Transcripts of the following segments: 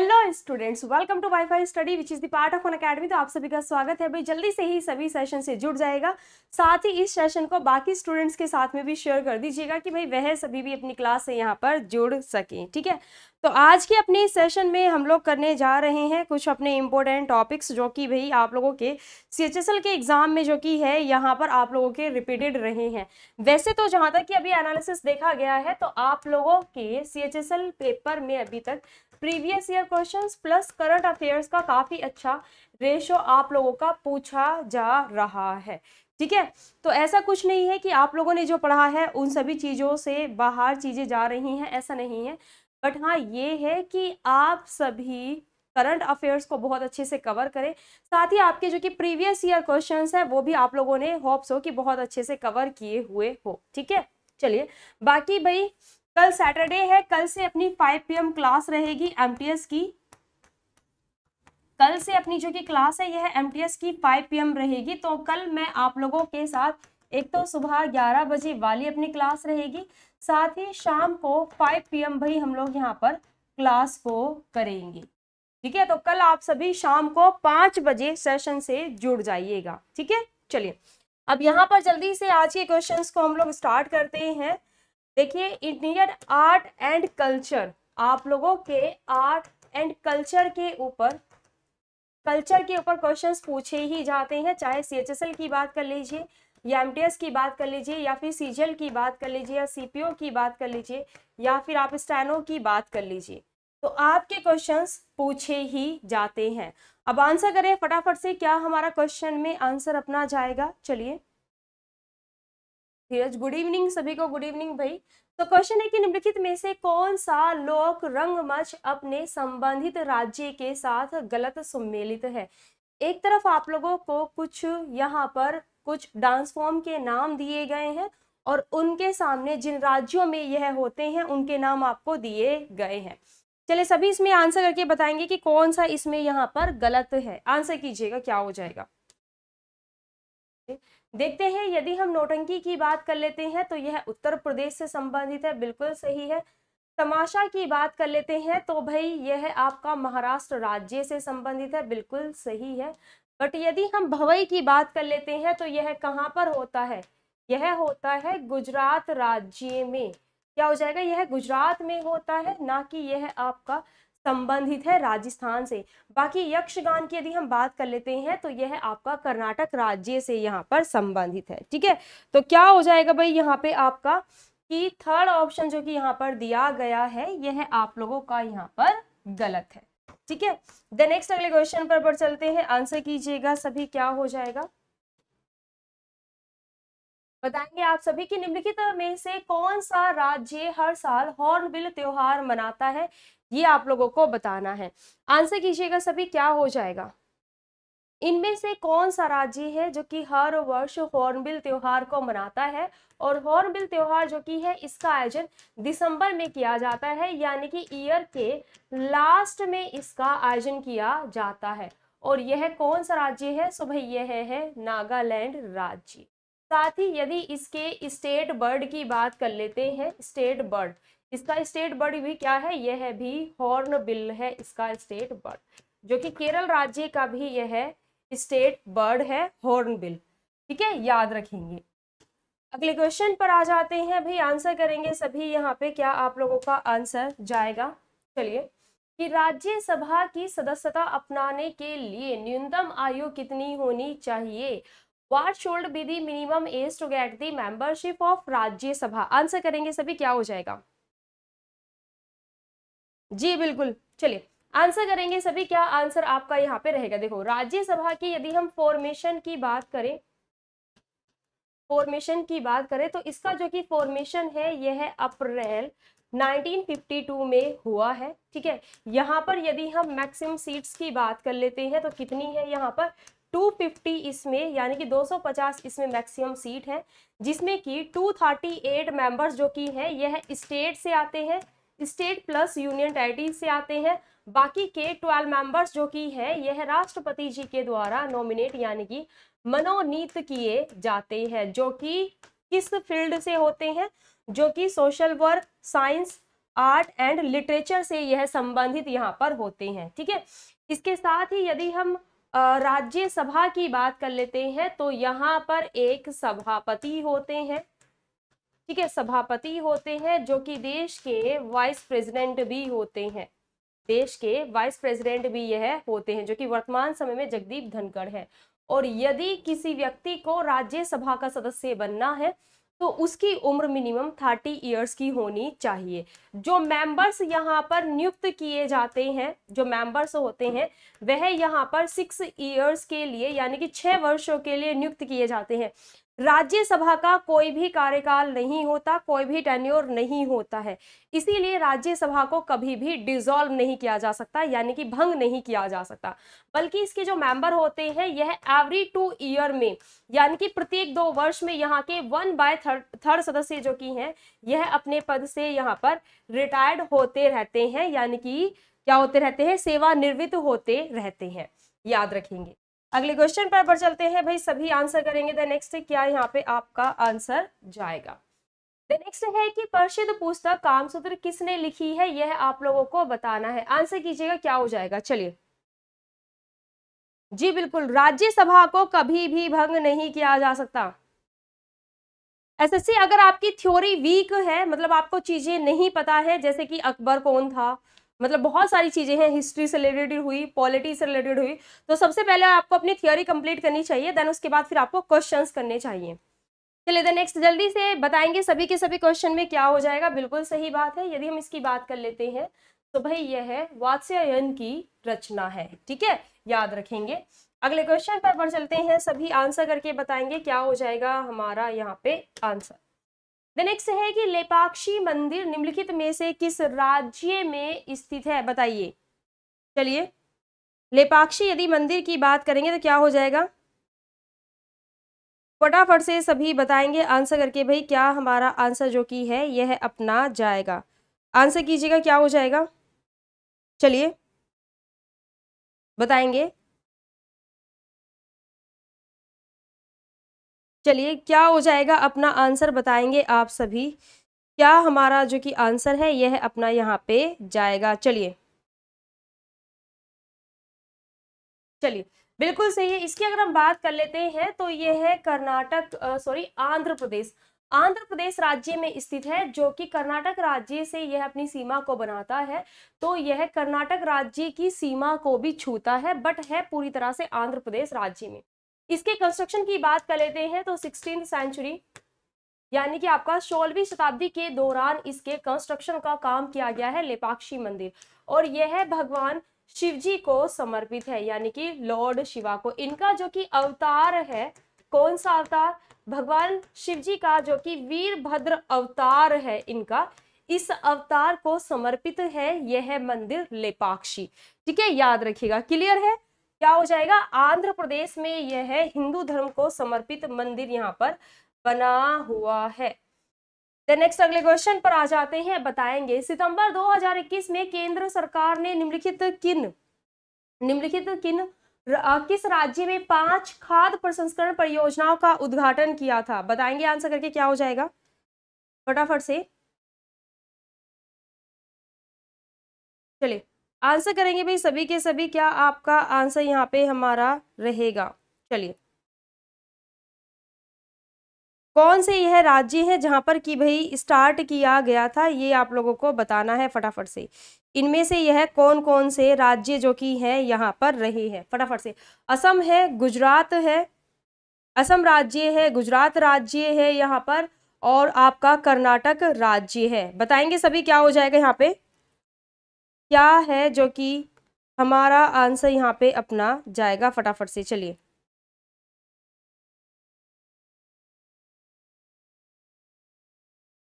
hello students welcome to WiFi study which is the part of an academy तो आप सभी का स्वागत है भाई जल्दी से ही सभी सेशन से जुड़ जाएगा साथ ही इस सेशन को बाकी स्टूडेंट्स के साथ में भी शेयर कर दीजिएगा कि भाई वह सभी भी अपनी क्लास से यहाँ पर जुड़ सकें ठीक है तो आज के अपने सेशन में हम लोग करने जा रहे हैं कुछ अपने इम्पोर्टेंट टॉपिक्स जो कि भाई आप लोगों के सी के एग्ज़ाम में जो कि है यहाँ पर आप लोगों के रिपीटेड रहे हैं वैसे तो जहाँ तक कि अभी एनालिसिस देखा गया है तो आप लोगों के सी पेपर में अभी तक previous year questions plus current affairs का काफ़ी अच्छा रेशो आप लोगों का पूछा जा रहा है ठीक है तो ऐसा कुछ नहीं है कि आप लोगों ने जो पढ़ा है उन सभी चीज़ों से बाहर चीज़ें जा रही हैं ऐसा नहीं है बट हाँ ये है कि आप सभी करंट अफेयर्स को बहुत अच्छे से कवर करें साथ ही आपके जो कि प्रीवियस ईयर क्वेश्चंस है वो भी आप लोगों ने होप्स हो कि बहुत अच्छे से कवर किए हुए हो ठीक है चलिए बाकी भाई कल सैटरडे है कल से अपनी 5 पीएम क्लास रहेगी एमटीएस की कल से अपनी जो कि क्लास है यह एमटीएस की 5 पीएम रहेगी तो कल मैं आप लोगों के साथ एक तो सुबह 11 बजे वाली अपनी क्लास रहेगी साथ ही शाम को 5 पीएम भी हम लोग यहाँ पर क्लास को करेंगे ठीक है तो कल आप सभी शाम को पाँच बजे सेशन से जुड़ जाइएगा ठीक है चलिए अब यहाँ पर जल्दी से आज के क्वेश्चंस को हम लोग स्टार्ट करते हैं देखिए इंडियन आर्ट एंड कल्चर आप लोगों के आर्ट एंड कल्चर के ऊपर कल्चर के ऊपर क्वेश्चंस पूछे ही जाते हैं चाहे सी की बात कर लीजिए या एम की बात कर लीजिए या फिर सी की बात कर लीजिए या सी की बात कर लीजिए या फिर आप स्टैनो की बात कर लीजिए तो आपके क्वेश्चंस पूछे ही जाते हैं अब आंसर करें फटाफट से क्या हमारा क्वेश्चन में आंसर अपना जाएगा चलिए धीरज गुड इवनिंग सभी को गुड इवनिंग भाई तो क्वेश्चन है कि निम्नलिखित में से कौन सा लोक रंगमंच अपने संबंधित राज्य के साथ गलत सम्मिलित है एक तरफ आप लोगों को कुछ यहाँ पर कुछ डांस फॉर्म के नाम दिए गए हैं और उनके सामने जिन राज्यों में यह होते हैं उनके नाम आपको दिए गए हैं चले सभी इसमें आंसर करके बताएंगे कि कौन सा इसमें यहाँ पर गलत है आंसर कीजिएगा क्या हो जाएगा देखते हैं यदि हम नोटंकी की बात कर लेते हैं तो यह उत्तर प्रदेश से संबंधित है बिल्कुल सही है तमाशा की बात कर लेते हैं तो भाई यह आपका महाराष्ट्र राज्य से संबंधित है बिल्कुल सही है बट यदि हम भवई की बात कर लेते हैं तो यह कहाँ पर होता है यह होता है गुजरात राज्य में क्या हो जाएगा यह गुजरात में होता है ना कि यह आपका संबंधित है राजस्थान से बाकी यक्षगान की यदि हम बात कर लेते हैं तो यह आपका कर्नाटक राज्य से यहाँ पर संबंधित है ठीक है तो क्या हो जाएगा भाई यहाँ पे आपका कि थर्ड ऑप्शन जो कि यहाँ पर दिया गया है यह आप लोगों का यहाँ पर गलत है ठीक है द नेक्स्ट अगले क्वेश्चन पर, पर चलते हैं आंसर कीजिएगा सभी क्या हो जाएगा बताएंगे आप सभी कि निम्नलिखित में से कौन सा राज्य हर साल हॉर्नबिल त्योहार मनाता है ये आप लोगों को बताना है आंसर कीजिएगा सभी क्या हो जाएगा इनमें से कौन सा राज्य है जो कि हर वर्ष हॉर्नबिल त्यौहार को मनाता है और हॉर्नबिल त्यौहार जो कि है इसका आयोजन दिसंबर में किया जाता है यानी कि ईयर के लास्ट में इसका आयोजन किया जाता है और यह कौन सा राज्य है सो भाई यह है, है नागालैंड राज्य साथ ही यदि इसके स्टेट बर्ड की बात कर लेते हैं स्टेट बर्ड इसका स्टेट बर्ड भी क्या है यह है भी हॉर्न बिल है इसका स्टेट बर्ड जो कि केरल राज्य का भी यह है स्टेट बर्ड है हॉर्न बिल ठीक है याद रखेंगे अगले क्वेश्चन पर आ जाते हैं भाई आंसर करेंगे सभी यहाँ पे क्या आप लोगों का आंसर जाएगा चलिए कि राज्यसभा की सदस्यता अपनाने के लिए न्यूनतम आयु कितनी होनी चाहिए what should be minimum age to get the membership of Rajya Sabha answer करेंगे सभी क्या हो जाएगा जी बिल्कुल चलिए आंसर करेंगे सभी क्या आंसर आपका यहाँ पे रहेगा देखो राज्यसभा की यदि हम फॉर्मेशन की बात करें फॉर्मेशन की बात करें तो इसका जो कि फॉर्मेशन है यह है अप्रैल 1952 में हुआ है ठीक है यहाँ पर यदि हम मैक्सिमम सीट्स की बात कर लेते हैं तो कितनी है यहाँ पर 250 इसमें यानी कि 250 इसमें मैक्सिमम सीट है जिसमें कि 238 मेंबर्स जो कि हैं यह स्टेट से आते हैं स्टेट प्लस यूनियन टेरिटरी से आते हैं बाकी के ट्वेल्व मेंबर्स जो कि है यह राष्ट्रपति जी के द्वारा नॉमिनेट यानी कि मनोनीत किए जाते हैं जो कि किस फील्ड से होते हैं जो कि social work science art and literature से यह संबंधित यहाँ पर होते हैं ठीक है इसके साथ ही यदि हम राज्यसभा की बात कर लेते हैं तो यहाँ पर एक सभापति होते हैं ठीक है सभापति होते हैं जो कि देश के वाइस प्रेसिडेंट भी होते हैं देश के वाइस प्रेसिडेंट भी यह होते हैं जो कि वर्तमान समय में जगदीप धनखड़ है और यदि किसी व्यक्ति को राज्यसभा का सदस्य बनना है तो उसकी उम्र मिनिमम थर्टी इयर्स की होनी चाहिए जो मेंबर्स यहाँ पर नियुक्त किए जाते हैं जो मेंबर्स होते हैं वह यहाँ पर सिक्स इयर्स के लिए यानी कि छः वर्षों के लिए नियुक्त किए जाते हैं राज्यसभा का कोई भी कार्यकाल नहीं होता कोई भी टेन्योर नहीं होता है इसीलिए राज्यसभा को कभी भी डिजॉल्व नहीं किया जा सकता यानी कि भंग नहीं किया जा सकता बल्कि इसके जो मेंबर होते हैं यह एवरी टू ईयर में यानी कि प्रत्येक दो वर्ष में यहाँ के वन बाय थर्ड सदस्य जो कि हैं यह अपने पद से यहाँ पर रिटायर्ड होते रहते हैं यानी कि क्या होते रहते हैं सेवानिवृत्त होते रहते हैं याद रखेंगे अगले क्वेश्चन पर बढ़ चलते हैं भाई सभी आंसर करेंगे द नेक्स्ट क्या यहाँ पे आपका आंसर जाएगा द नेक्स्ट है कि प्रसिद्ध पुस्तक कामसूत्र किसने लिखी है यह आप लोगों को बताना है आंसर कीजिएगा क्या हो जाएगा चलिए जी बिल्कुल राज्यसभा को कभी भी भंग नहीं किया जा सकता एसएससी अगर आपकी थ्योरी वीक है मतलब आपको चीजें नहीं पता है जैसे कि अकबर कौन था मतलब बहुत सारी चीज़ें हैं हिस्ट्री से रिलेटेड हुई पॉलिटी से रिलेटेड हुई तो सबसे पहले आपको अपनी थियोरी कंप्लीट करनी चाहिए देन उसके बाद फिर आपको क्वेश्चन करने चाहिए चलिए तो नेक्स्ट जल्दी से बताएंगे सभी के सभी क्वेश्चन में क्या हो जाएगा बिल्कुल सही बात है यदि हम इसकी बात कर लेते हैं तो भाई यह है वात्स्यायन की रचना है ठीक है याद रखेंगे अगले क्वेश्चन पर बढ़ चलते हैं सभी आंसर करके बताएंगे क्या हो जाएगा हमारा यहाँ पे आंसर द नेक्स्ट है कि लेपाक्षी मंदिर निम्नलिखित में से किस राज्य में स्थित है बताइए चलिए लेपाक्षी यदि मंदिर की बात करेंगे तो क्या हो जाएगा फटाफट से सभी बताएंगे आंसर करके भाई क्या हमारा आंसर जो कि है यह अपना जाएगा आंसर कीजिएगा क्या हो जाएगा चलिए बताएंगे चलिए क्या हो जाएगा अपना आंसर बताएंगे आप सभी क्या हमारा जो कि आंसर है यह अपना यहाँ पे जाएगा चलिए चलिए बिल्कुल सही है इसकी अगर हम बात कर लेते हैं तो यह है कर्नाटक सॉरी आंध्र प्रदेश आंध्र प्रदेश राज्य में स्थित है जो कि कर्नाटक राज्य से यह अपनी सीमा को बनाता है तो यह कर्नाटक राज्य की सीमा को भी छूता है बट है पूरी तरह से आंध्र प्रदेश राज्य में इसके कंस्ट्रक्शन की बात कर लेते हैं तो सिक्सटीन सेंचुरी यानी कि आपका सोलहवीं शताब्दी के दौरान इसके कंस्ट्रक्शन का काम किया गया है लेपाक्षी मंदिर और यह भगवान शिवजी को समर्पित है यानी कि लॉर्ड शिवा को इनका जो कि अवतार है कौन सा अवतार भगवान शिवजी का जो कि वीरभद्र अवतार है इनका इस अवतार को समर्पित है यह मंदिर लेपाक्षी ठीक है याद रखिएगा क्लियर है क्या हो जाएगा आंध्र प्रदेश में यह है हिंदू धर्म को समर्पित मंदिर यहाँ पर बना हुआ है नेक्स्ट अगले क्वेश्चन पर आ जाते हैं बताएंगे सितंबर 2021 में केंद्र सरकार ने निम्नलिखित किन निम्नलिखित किन किस राज्य में पांच खाद्य प्रसंस्करण परियोजनाओं का उद्घाटन किया था बताएंगे आंसर करके क्या हो जाएगा फटाफट से चलिए आंसर करेंगे भाई सभी के सभी क्या आपका आंसर यहाँ पे हमारा रहेगा चलिए कौन से यह राज्य है जहाँ पर कि भाई स्टार्ट किया गया था ये आप लोगों को बताना है फटाफट से इनमें से यह कौन कौन से राज्य जो कि है यहाँ पर रहे हैं फटाफट से असम है गुजरात है असम राज्य है गुजरात राज्य है यहाँ पर और आपका कर्नाटक राज्य है बताएंगे सभी क्या हो जाएगा यहाँ पे क्या है जो कि हमारा आंसर यहाँ पे अपना जाएगा फटाफट से चलिए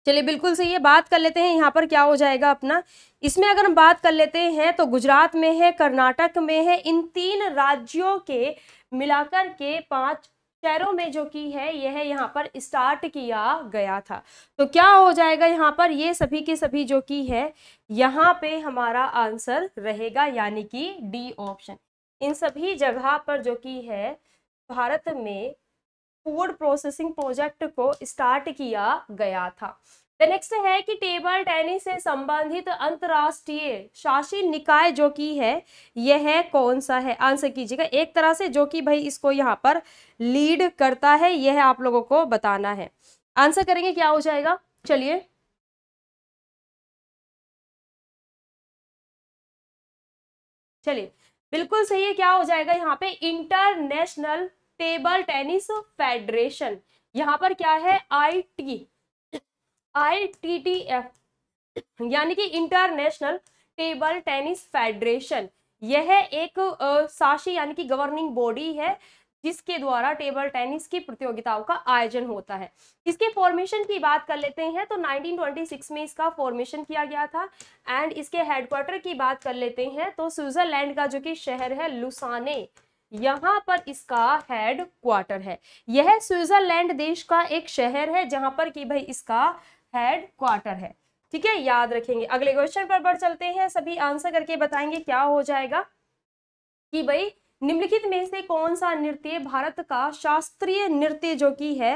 चलिए बिल्कुल सही है बात कर लेते हैं यहाँ पर क्या हो जाएगा अपना इसमें अगर हम बात कर लेते हैं तो गुजरात में है कर्नाटक में है इन तीन राज्यों के मिलाकर के पांच शहरों में जो की है यह यहाँ पर स्टार्ट किया गया था तो क्या हो जाएगा यहाँ पर ये सभी के सभी जो की है यहाँ पे हमारा आंसर रहेगा यानी कि डी ऑप्शन इन सभी जगह पर जो की है भारत में फूड प्रोसेसिंग प्रोजेक्ट को स्टार्ट किया गया था द नेक्स्ट है कि टेबल टेनिस से संबंधित अंतर्राष्ट्रीय शासी निकाय जो कि है यह है कौन सा है आंसर कीजिएगा एक तरह से जो कि भाई इसको यहाँ पर लीड करता है यह आप लोगों को बताना है आंसर करेंगे क्या हो जाएगा चलिए चलिए बिल्कुल सही है क्या हो जाएगा यहाँ पे इंटरनेशनल टेबल टेनिस फेडरेशन यहाँ पर क्या है आई टी आईटीटीएफ यानी कि इंटरनेशनल टेबल टेनिस फेडरेशन यह एक शासी यानी कि गवर्निंग बॉडी है जिसके द्वारा टेबल टेनिस की प्रतियोगिताओं का आयोजन होता है इसके फॉर्मेशन की बात कर लेते हैं तो 1926 में इसका फॉर्मेशन किया गया था एंड इसके हेडक्वार्टर की बात कर लेते हैं तो स्विट्जरलैंड का जो कि शहर है लुसाने यहाँ पर इसका हेडक्वार्टर है यह स्विट्जरलैंड देश का एक शहर है जहां पर कि भाई इसका हेड क्वार्टर है ठीक है याद रखेंगे अगले क्वेश्चन पर बढ़ चलते हैं सभी आंसर करके बताएंगे क्या हो जाएगा कि भाई निम्नलिखित में से कौन सा नृत्य भारत का शास्त्रीय नृत्य जो कि है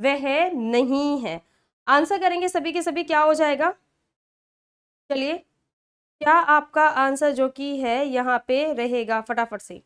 वह नहीं है आंसर करेंगे सभी के सभी क्या हो जाएगा चलिए क्या आपका आंसर जो कि है यहाँ पे रहेगा फटाफट से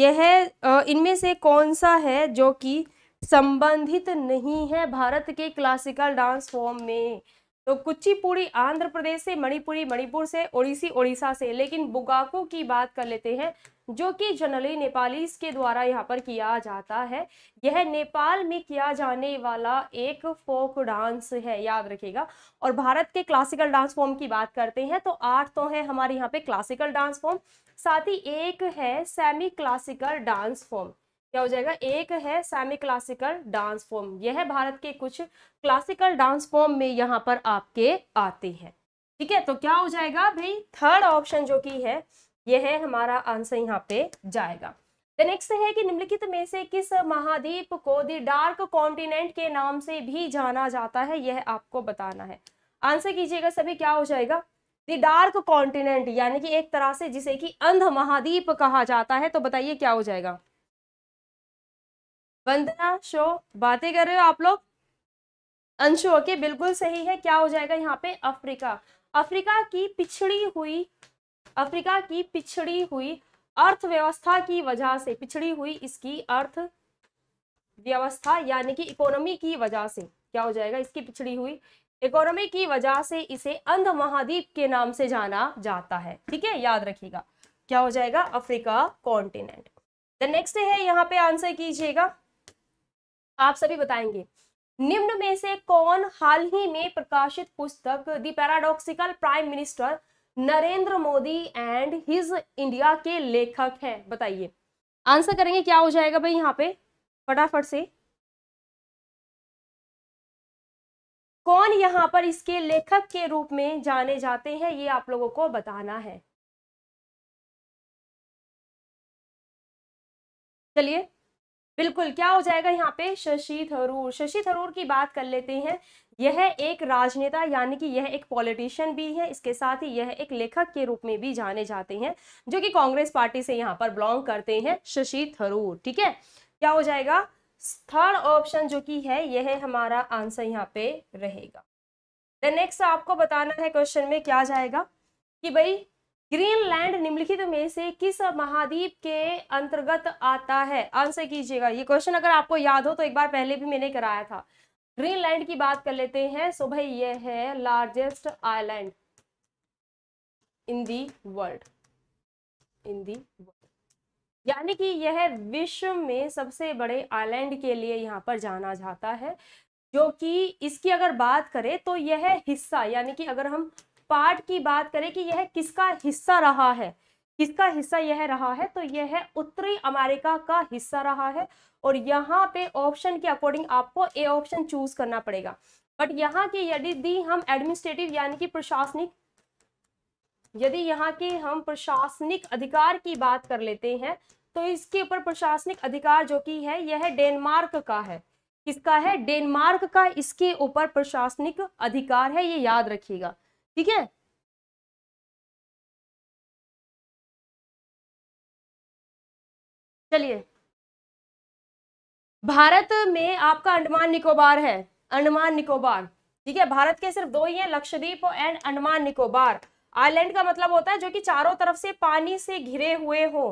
यह इनमें से कौन सा है जो कि संबंधित नहीं है भारत के क्लासिकल डांस फॉर्म में तो कुचिपुड़ी आंध्र प्रदेश से मणिपुरी मणिपुर से ओडिसी ओडिशा से लेकिन बुगाको की बात कर लेते हैं जो कि जनरली नेपाली के द्वारा यहाँ पर किया जाता है यह नेपाल में किया जाने वाला एक फोक डांस है याद रखिएगा और भारत के क्लासिकल डांस फॉर्म की बात करते हैं तो आठ तो है हमारे यहाँ पे क्लासिकल डांस फॉर्म साथ ही एक है सेमी क्लासिकल डांस फॉर्म क्या हो जाएगा एक है सेमी क्लासिकल डांस फॉर्म यह है भारत के कुछ क्लासिकल डांस फॉर्म में यहाँ पर आपके आते हैं ठीक है तो क्या हो जाएगा भाई थर्ड ऑप्शन जो की है यह है हमारा आंसर यहाँ पे जाएगा द नेक्स्ट है कि निम्नलिखित में से किस महाद्वीप को द डार्क कॉन्टिनेंट के नाम से भी जाना जाता है यह आपको बताना है आंसर कीजिएगा सभी क्या हो जाएगा द डार्क कॉन्टिनेंट यानी कि एक तरह से जिसे कि अंध महाद्वीप कहा जाता है तो बताइए क्या हो जाएगा वंदना शो बातें कर रहे हो आप लोग अंशु ओके बिल्कुल सही है क्या हो जाएगा यहाँ पे अफ्रीका अफ्रीका की पिछड़ी हुई अफ्रीका की पिछड़ी हुई अर्थव्यवस्था की वजह से पिछड़ी हुई इसकी अर्थ व्यवस्था यानी कि इकोनॉमी की वजह से क्या हो जाएगा इसकी पिछड़ी हुई इकोनॉमी की वजह से इसे अंध महाद्वीप के नाम से जाना जाता है ठीक है याद रखिएगा क्या हो जाएगा अफ्रीका कॉन्टिनेंट द नेक्स्ट है यहाँ पे आंसर कीजिएगा आप सभी बताएंगे निम्न में से कौन हाल ही में प्रकाशित पुस्तक the paradoxical prime minister Narendra Modi and his India के लेखक हैं बताइए आंसर करेंगे क्या हो जाएगा भाई यहाँ पे फटाफट से कौन यहाँ पर इसके लेखक के रूप में जाने जाते हैं ये आप लोगों को बताना है चलिए बिल्कुल क्या हो जाएगा यहाँ पे शशि थरूर शशि थरूर की बात कर लेते हैं यह एक राजनेता यानी कि यह एक पॉलिटिशियन भी है इसके साथ ही यह एक लेखक के रूप में भी जाने जाते हैं जो कि कांग्रेस पार्टी से यहाँ पर बिलोंग करते हैं शशि थरूर ठीक है क्या हो जाएगा थर्ड ऑप्शन जो कि है यह हमारा आंसर यहाँ पे रहेगा नेक्स्ट आपको बताना है क्वेश्चन में क्या जाएगा कि भाई ग्रीनलैंड निम्नलिखित में से किस महाद्वीप के अंतर्गत आता है आंसर कीजिएगा ये क्वेश्चन अगर आपको याद हो तो एक बार पहले भी मैंने कराया था ग्रीनलैंड की बात कर लेते हैं सो भाई ये है largest island in the world in the world यानी कि यह विश्व में सबसे बड़े आइलैंड के लिए यहाँ पर जाना जाता है जो कि इसकी अगर बात करें तो यह हिस्सा यानी कि अगर हम पार्ट की बात करें कि यह किसका हिस्सा रहा है किसका हिस्सा यह रहा है तो यह है उत्तरी अमेरिका का हिस्सा रहा है और यहाँ पे ऑप्शन के अकॉर्डिंग आपको ए ऑप्शन चूज करना पड़ेगा बट यहाँ की यदि दी हम एडमिनिस्ट्रेटिव यानी कि प्रशासनिक यदि यहाँ के हम प्रशासनिक अधिकार की बात कर लेते हैं तो इसके ऊपर प्रशासनिक अधिकार जो कि है यह डेनमार्क का है किसका है डेनमार्क का इसके ऊपर प्रशासनिक अधिकार है ये याद रखिएगा ठीक है चलिए भारत में आपका अंडमान निकोबार है अंडमान निकोबार ठीक है भारत के सिर्फ दो ही हैं लक्षद्वीप एंड अंडमान निकोबार आइलैंड का मतलब होता है जो कि चारों तरफ से पानी से घिरे हुए हो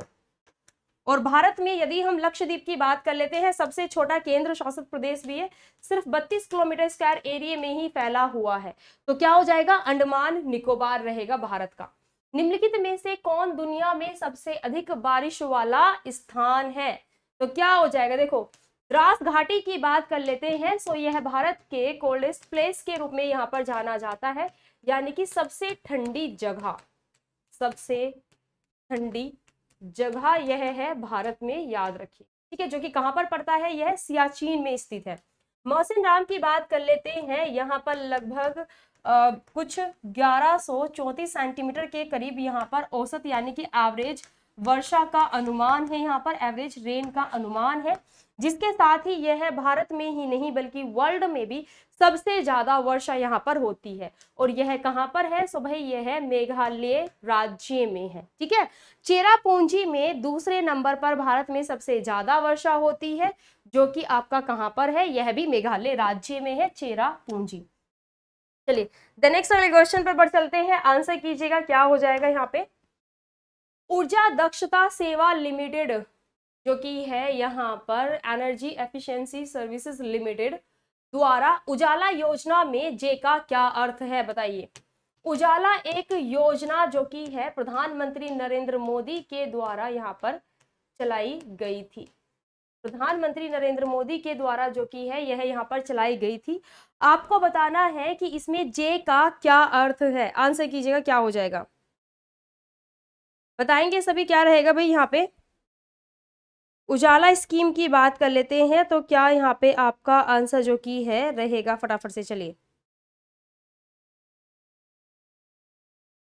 और भारत में यदि हम लक्षद्वीप की बात कर लेते हैं सबसे छोटा केंद्र शासित प्रदेश भी है सिर्फ 32 किलोमीटर स्क्वायर एरिया में ही फैला हुआ है तो क्या हो जाएगा अंडमान निकोबार रहेगा भारत का निम्नलिखित में से कौन दुनिया में सबसे अधिक बारिश वाला स्थान है तो क्या हो जाएगा देखो द्रास घाटी की बात कर लेते हैं सो यह भारत के कोल्डेस्ट प्लेस के रूप में यहाँ पर जाना जाता है यानी कि सबसे ठंडी जगह सबसे ठंडी जगह यह है भारत में याद रखिए ठीक है जो कि कहाँ पर पड़ता है यह सियाचिन में स्थित है मोहसिन राम की बात कर लेते हैं यहाँ पर लगभग कुछ ग्यारह सेंटीमीटर के करीब यहाँ पर औसत यानी कि एवरेज वर्षा का अनुमान है यहाँ पर एवरेज रेन का अनुमान है जिसके साथ ही यह है भारत में ही नहीं बल्कि वर्ल्ड में भी सबसे ज़्यादा वर्षा यहाँ पर होती है और यह कहाँ पर है सो भाई यह है मेघालय राज्य में है ठीक है चेरापूंजी में दूसरे नंबर पर भारत में सबसे ज़्यादा वर्षा होती है जो कि आपका कहाँ पर है यह भी मेघालय राज्य में है चेरापूंजी चलिए द नेक्स्ट वाले क्वेश्चन पर बढ़ चलते हैं आंसर कीजिएगा क्या हो जाएगा यहाँ पे ऊर्जा दक्षता सेवा लिमिटेड जो कि है यहाँ पर एनर्जी एफिशिएंसी सर्विसेज लिमिटेड द्वारा उजाला योजना में जे का क्या अर्थ है बताइए उजाला एक योजना जो कि है प्रधानमंत्री नरेंद्र मोदी के द्वारा यहाँ पर चलाई गई थी प्रधानमंत्री नरेंद्र मोदी के द्वारा जो कि है यह यहाँ पर चलाई गई थी आपको बताना है कि इसमें जे का क्या अर्थ है आंसर कीजिएगा क्या हो जाएगा बताएंगे सभी क्या रहेगा भाई यहाँ पे उजाला स्कीम की बात कर लेते हैं तो क्या यहाँ पे आपका आंसर जो की है रहेगा फटाफट से चलिए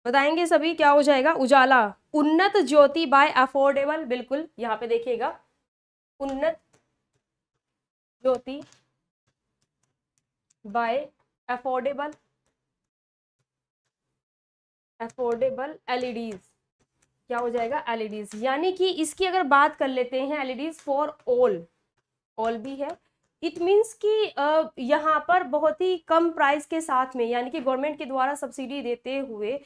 बताएंगे सभी क्या हो जाएगा उजाला उन्नत ज्योति बाय अफोर्डेबल बिल्कुल यहाँ पे देखिएगा Unnat Jyoti by affordable affordable LEDs क्या हो जाएगा एलईडीज e यानी कि इसकी अगर बात कर लेते हैं एलईडीज फॉर ऑल ऑल भी है इट मीन्स कि यहाँ पर बहुत ही कम प्राइस के साथ में यानी कि गवर्नमेंट के द्वारा सब्सिडी देते हुए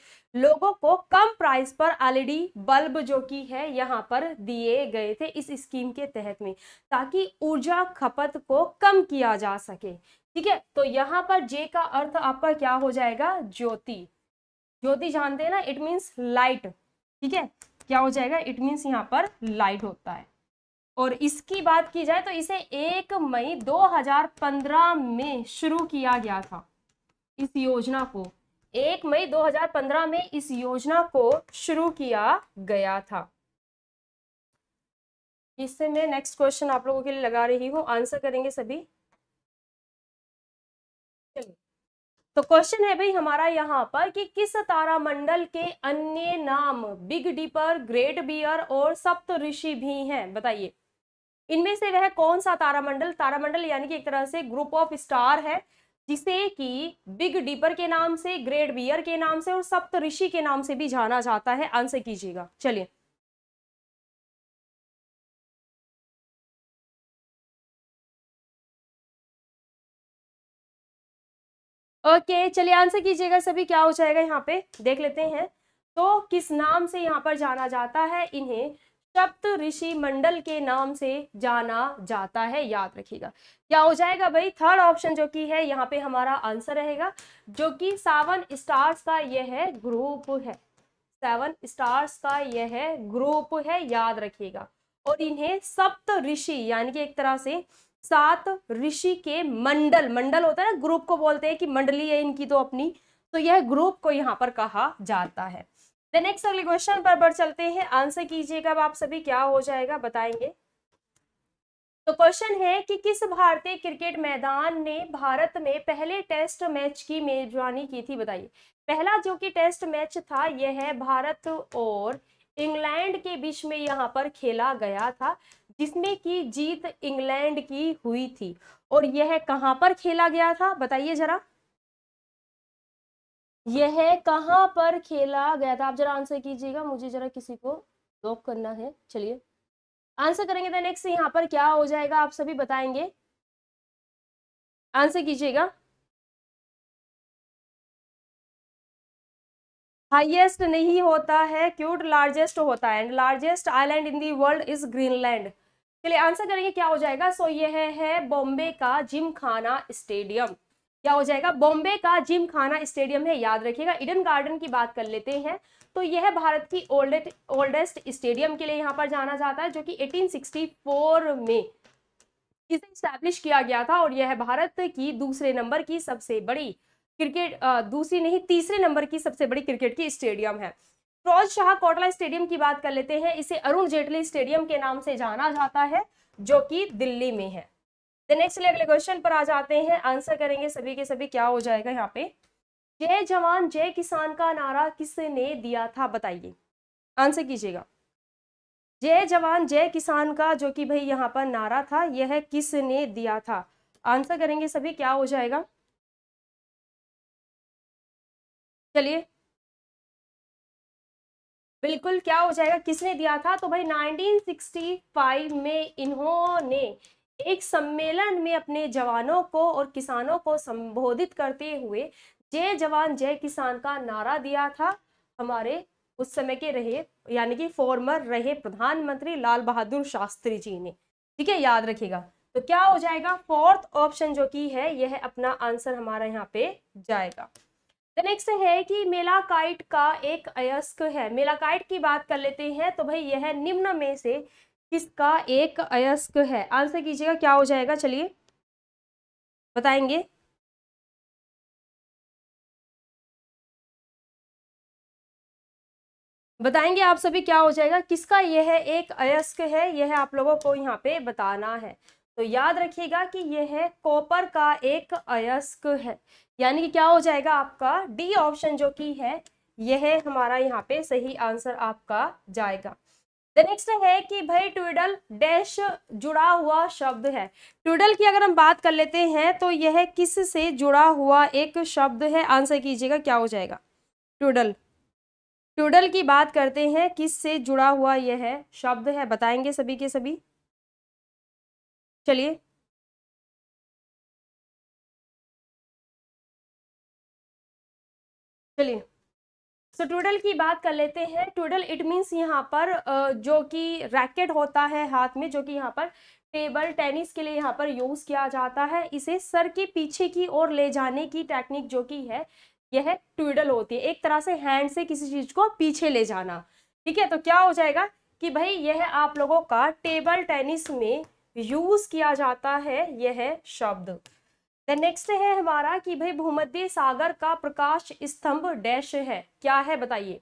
लोगों को कम प्राइस पर एलईडी बल्ब e जो कि है यहाँ पर दिए गए थे इस स्कीम के तहत में ताकि ऊर्जा खपत को कम किया जा सके ठीक है तो यहाँ पर जे का अर्थ आपका क्या हो जाएगा ज्योति ज्योति जानते हैं ना इट मीन्स लाइट ठीक है क्या हो जाएगा इट मीन्स यहाँ पर लाइट होता है और इसकी बात की जाए तो इसे एक मई 2015 में शुरू किया गया था इस योजना को एक मई 2015 में इस योजना को शुरू किया गया था इससे मैं नेक्स्ट क्वेश्चन आप लोगों के लिए लगा रही हूँ आंसर करेंगे सभी तो क्वेश्चन है भाई हमारा यहाँ पर कि किस तारामंडल के अन्य नाम बिग डिपर ग्रेट बियर और सप्त ऋषि भी हैं बताइए इनमें से वह कौन सा तारामंडल तारामंडल यानी कि एक तरह से ग्रुप ऑफ स्टार है जिसे कि बिग डिपर के नाम से ग्रेट बियर के नाम से और सप्त ऋषि के नाम से भी जाना जाता है आंसर कीजिएगा चलिए ओके चलिए आंसर कीजिएगा सभी क्या हो जाएगा यहाँ पे देख लेते हैं तो किस नाम से यहाँ पर जाना जाता है इन्हें सप्त ऋषि मंडल के नाम से जाना जाता है याद रखिएगा क्या हो जाएगा भाई थर्ड ऑप्शन जो कि है यहाँ पे हमारा आंसर रहेगा जो कि सेवन स्टार्स का यह है ग्रुप है सेवन स्टार्स का यह है ग्रुप है याद रखिएगा और इन्हें सप्त ऋषि यानी कि एक तरह से सात ऋषि के मंडल मंडल होता है ना ग्रुप को बोलते हैं कि मंडली है इनकी तो अपनी तो यह ग्रुप को यहाँ पर कहा जाता है नेक्स्ट अगले क्वेश्चन पर बढ़ चलते हैं आंसर कीजिएगा अब आप सभी क्या हो जाएगा बताएंगे तो क्वेश्चन है कि किस भारतीय क्रिकेट मैदान ने भारत में पहले टेस्ट मैच की मेजबानी की थी बताइए पहला जो कि टेस्ट मैच था यह है भारत और इंग्लैंड के बीच में यहाँ पर खेला गया था जिसमें की जीत इंग्लैंड की हुई थी और यह कहाँ पर खेला गया था बताइए जरा यह कहाँ पर खेला गया था आप जरा आंसर कीजिएगा मुझे जरा किसी को लॉक करना है चलिए आंसर करेंगे तो नेक्स्ट यहाँ पर क्या हो जाएगा आप सभी बताएंगे आंसर कीजिएगा हाइएस्ट नहीं होता है क्यूट लार्जेस्ट होता है and largest island in the world is Greenland चलिए आंसर करेंगे क्या हो जाएगा सो so, यह है, है बॉम्बे का जिम खाना स्टेडियम क्या हो जाएगा बॉम्बे का जिम खाना स्टेडियम है याद रखिएगा इडन गार्डन की बात कर लेते हैं तो यह भारत की ओल्डेस्ट ओल्डेस्ट स्टेडियम के लिए यहाँ पर जाना जाता है जो कि 1864 में इसे इस्टेब्लिश किया गया था और यह भारत की दूसरे नंबर की सबसे बड़ी क्रिकेट दूसरी नहीं तीसरे नंबर की सबसे बड़ी क्रिकेट की स्टेडियम है फिरोज शाह कोटला स्टेडियम की बात कर लेते हैं इसे अरुण जेटली स्टेडियम के नाम से जाना जाता है जो कि दिल्ली में है द नेक्स्ट अगले क्वेश्चन पर आ जाते हैं आंसर करेंगे सभी के सभी क्या हो जाएगा यहाँ पे जय जवान जय किसान का नारा किसने दिया था बताइए आंसर कीजिएगा जय जवान जय किसान का जो कि भाई यहाँ पर नारा था यह किसने दिया था आंसर करेंगे सभी क्या हो जाएगा चलिए बिल्कुल क्या हो जाएगा किसने दिया था तो भाई 1965 में इन्होंने एक सम्मेलन में अपने जवानों को और किसानों को संबोधित करते हुए जय जवान जय किसान का नारा दिया था हमारे उस समय के रहे यानी कि फॉर्मर रहे प्रधानमंत्री लाल बहादुर शास्त्री जी ने ठीक है याद रखिएगा तो क्या हो जाएगा फोर्थ ऑप्शन जो की है यह अपना आंसर हमारा यहाँ पे जाएगा द नेक्स्ट है कि मेलाकाइट का एक अयस्क है मेलाकाइट की बात कर लेते हैं तो भाई यह निम्न में से किसका एक अयस्क है आंसर कीजिएगा क्या हो जाएगा चलिए बताएंगे बताएंगे आप सभी क्या हो जाएगा किसका यह एक अयस्क है यह आप लोगों को यहाँ पे बताना है तो याद रखिएगा कि यह कॉपर का एक अयस्क है यानी कि क्या हो जाएगा आपका डी ऑप्शन जो की है यह हमारा यहाँ पे सही आंसर आपका जाएगा द नेक्स्ट है कि भाई ट्विडल डैश जुड़ा हुआ शब्द है ट्विडल की अगर हम बात कर लेते हैं तो यह किस से जुड़ा हुआ एक शब्द है आंसर कीजिएगा क्या हो जाएगा ट्विडल ट्विडल की बात करते हैं किस से जुड़ा हुआ यह शब्द है बताएंगे सभी के सभी चलिए चलिए सो so, टूडल की बात कर लेते हैं टूडल इट मीन्स यहाँ पर जो कि रैकेट होता है हाथ में जो कि यहाँ पर टेबल टेनिस के लिए यहाँ पर यूज़ किया जाता है इसे सर के पीछे की ओर ले जाने की टेक्निक जो कि है यह ट्विडल होती है एक तरह से हैंड से किसी चीज़ को पीछे ले जाना ठीक है तो क्या हो जाएगा कि भाई यह आप लोगों का टेबल टेनिस में यूज़ किया जाता है यह शब्द देन नेक्स्ट है हमारा कि भाई भूमध्य सागर का प्रकाश स्तंभ डैश है क्या है बताइए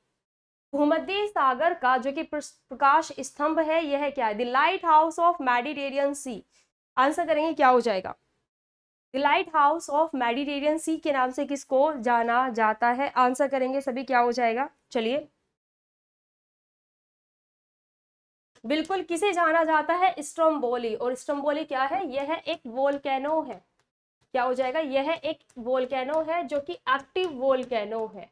भूमध्य सागर का जो कि प्रकाश स्तंभ है यह है क्या है the lighthouse of Mediterranean sea answer करेंगे क्या हो जाएगा the lighthouse of Mediterranean sea के नाम से किसको जाना जाता है आंसर करेंगे सभी क्या हो जाएगा चलिए बिल्कुल किसे जाना जाता है स्टम्बोली और स्टम्बोली क्या है यह है एक वोल्केनो है क्या हो जाएगा यह एक वोल्केनो है जो कि एक्टिव वोल्केनो है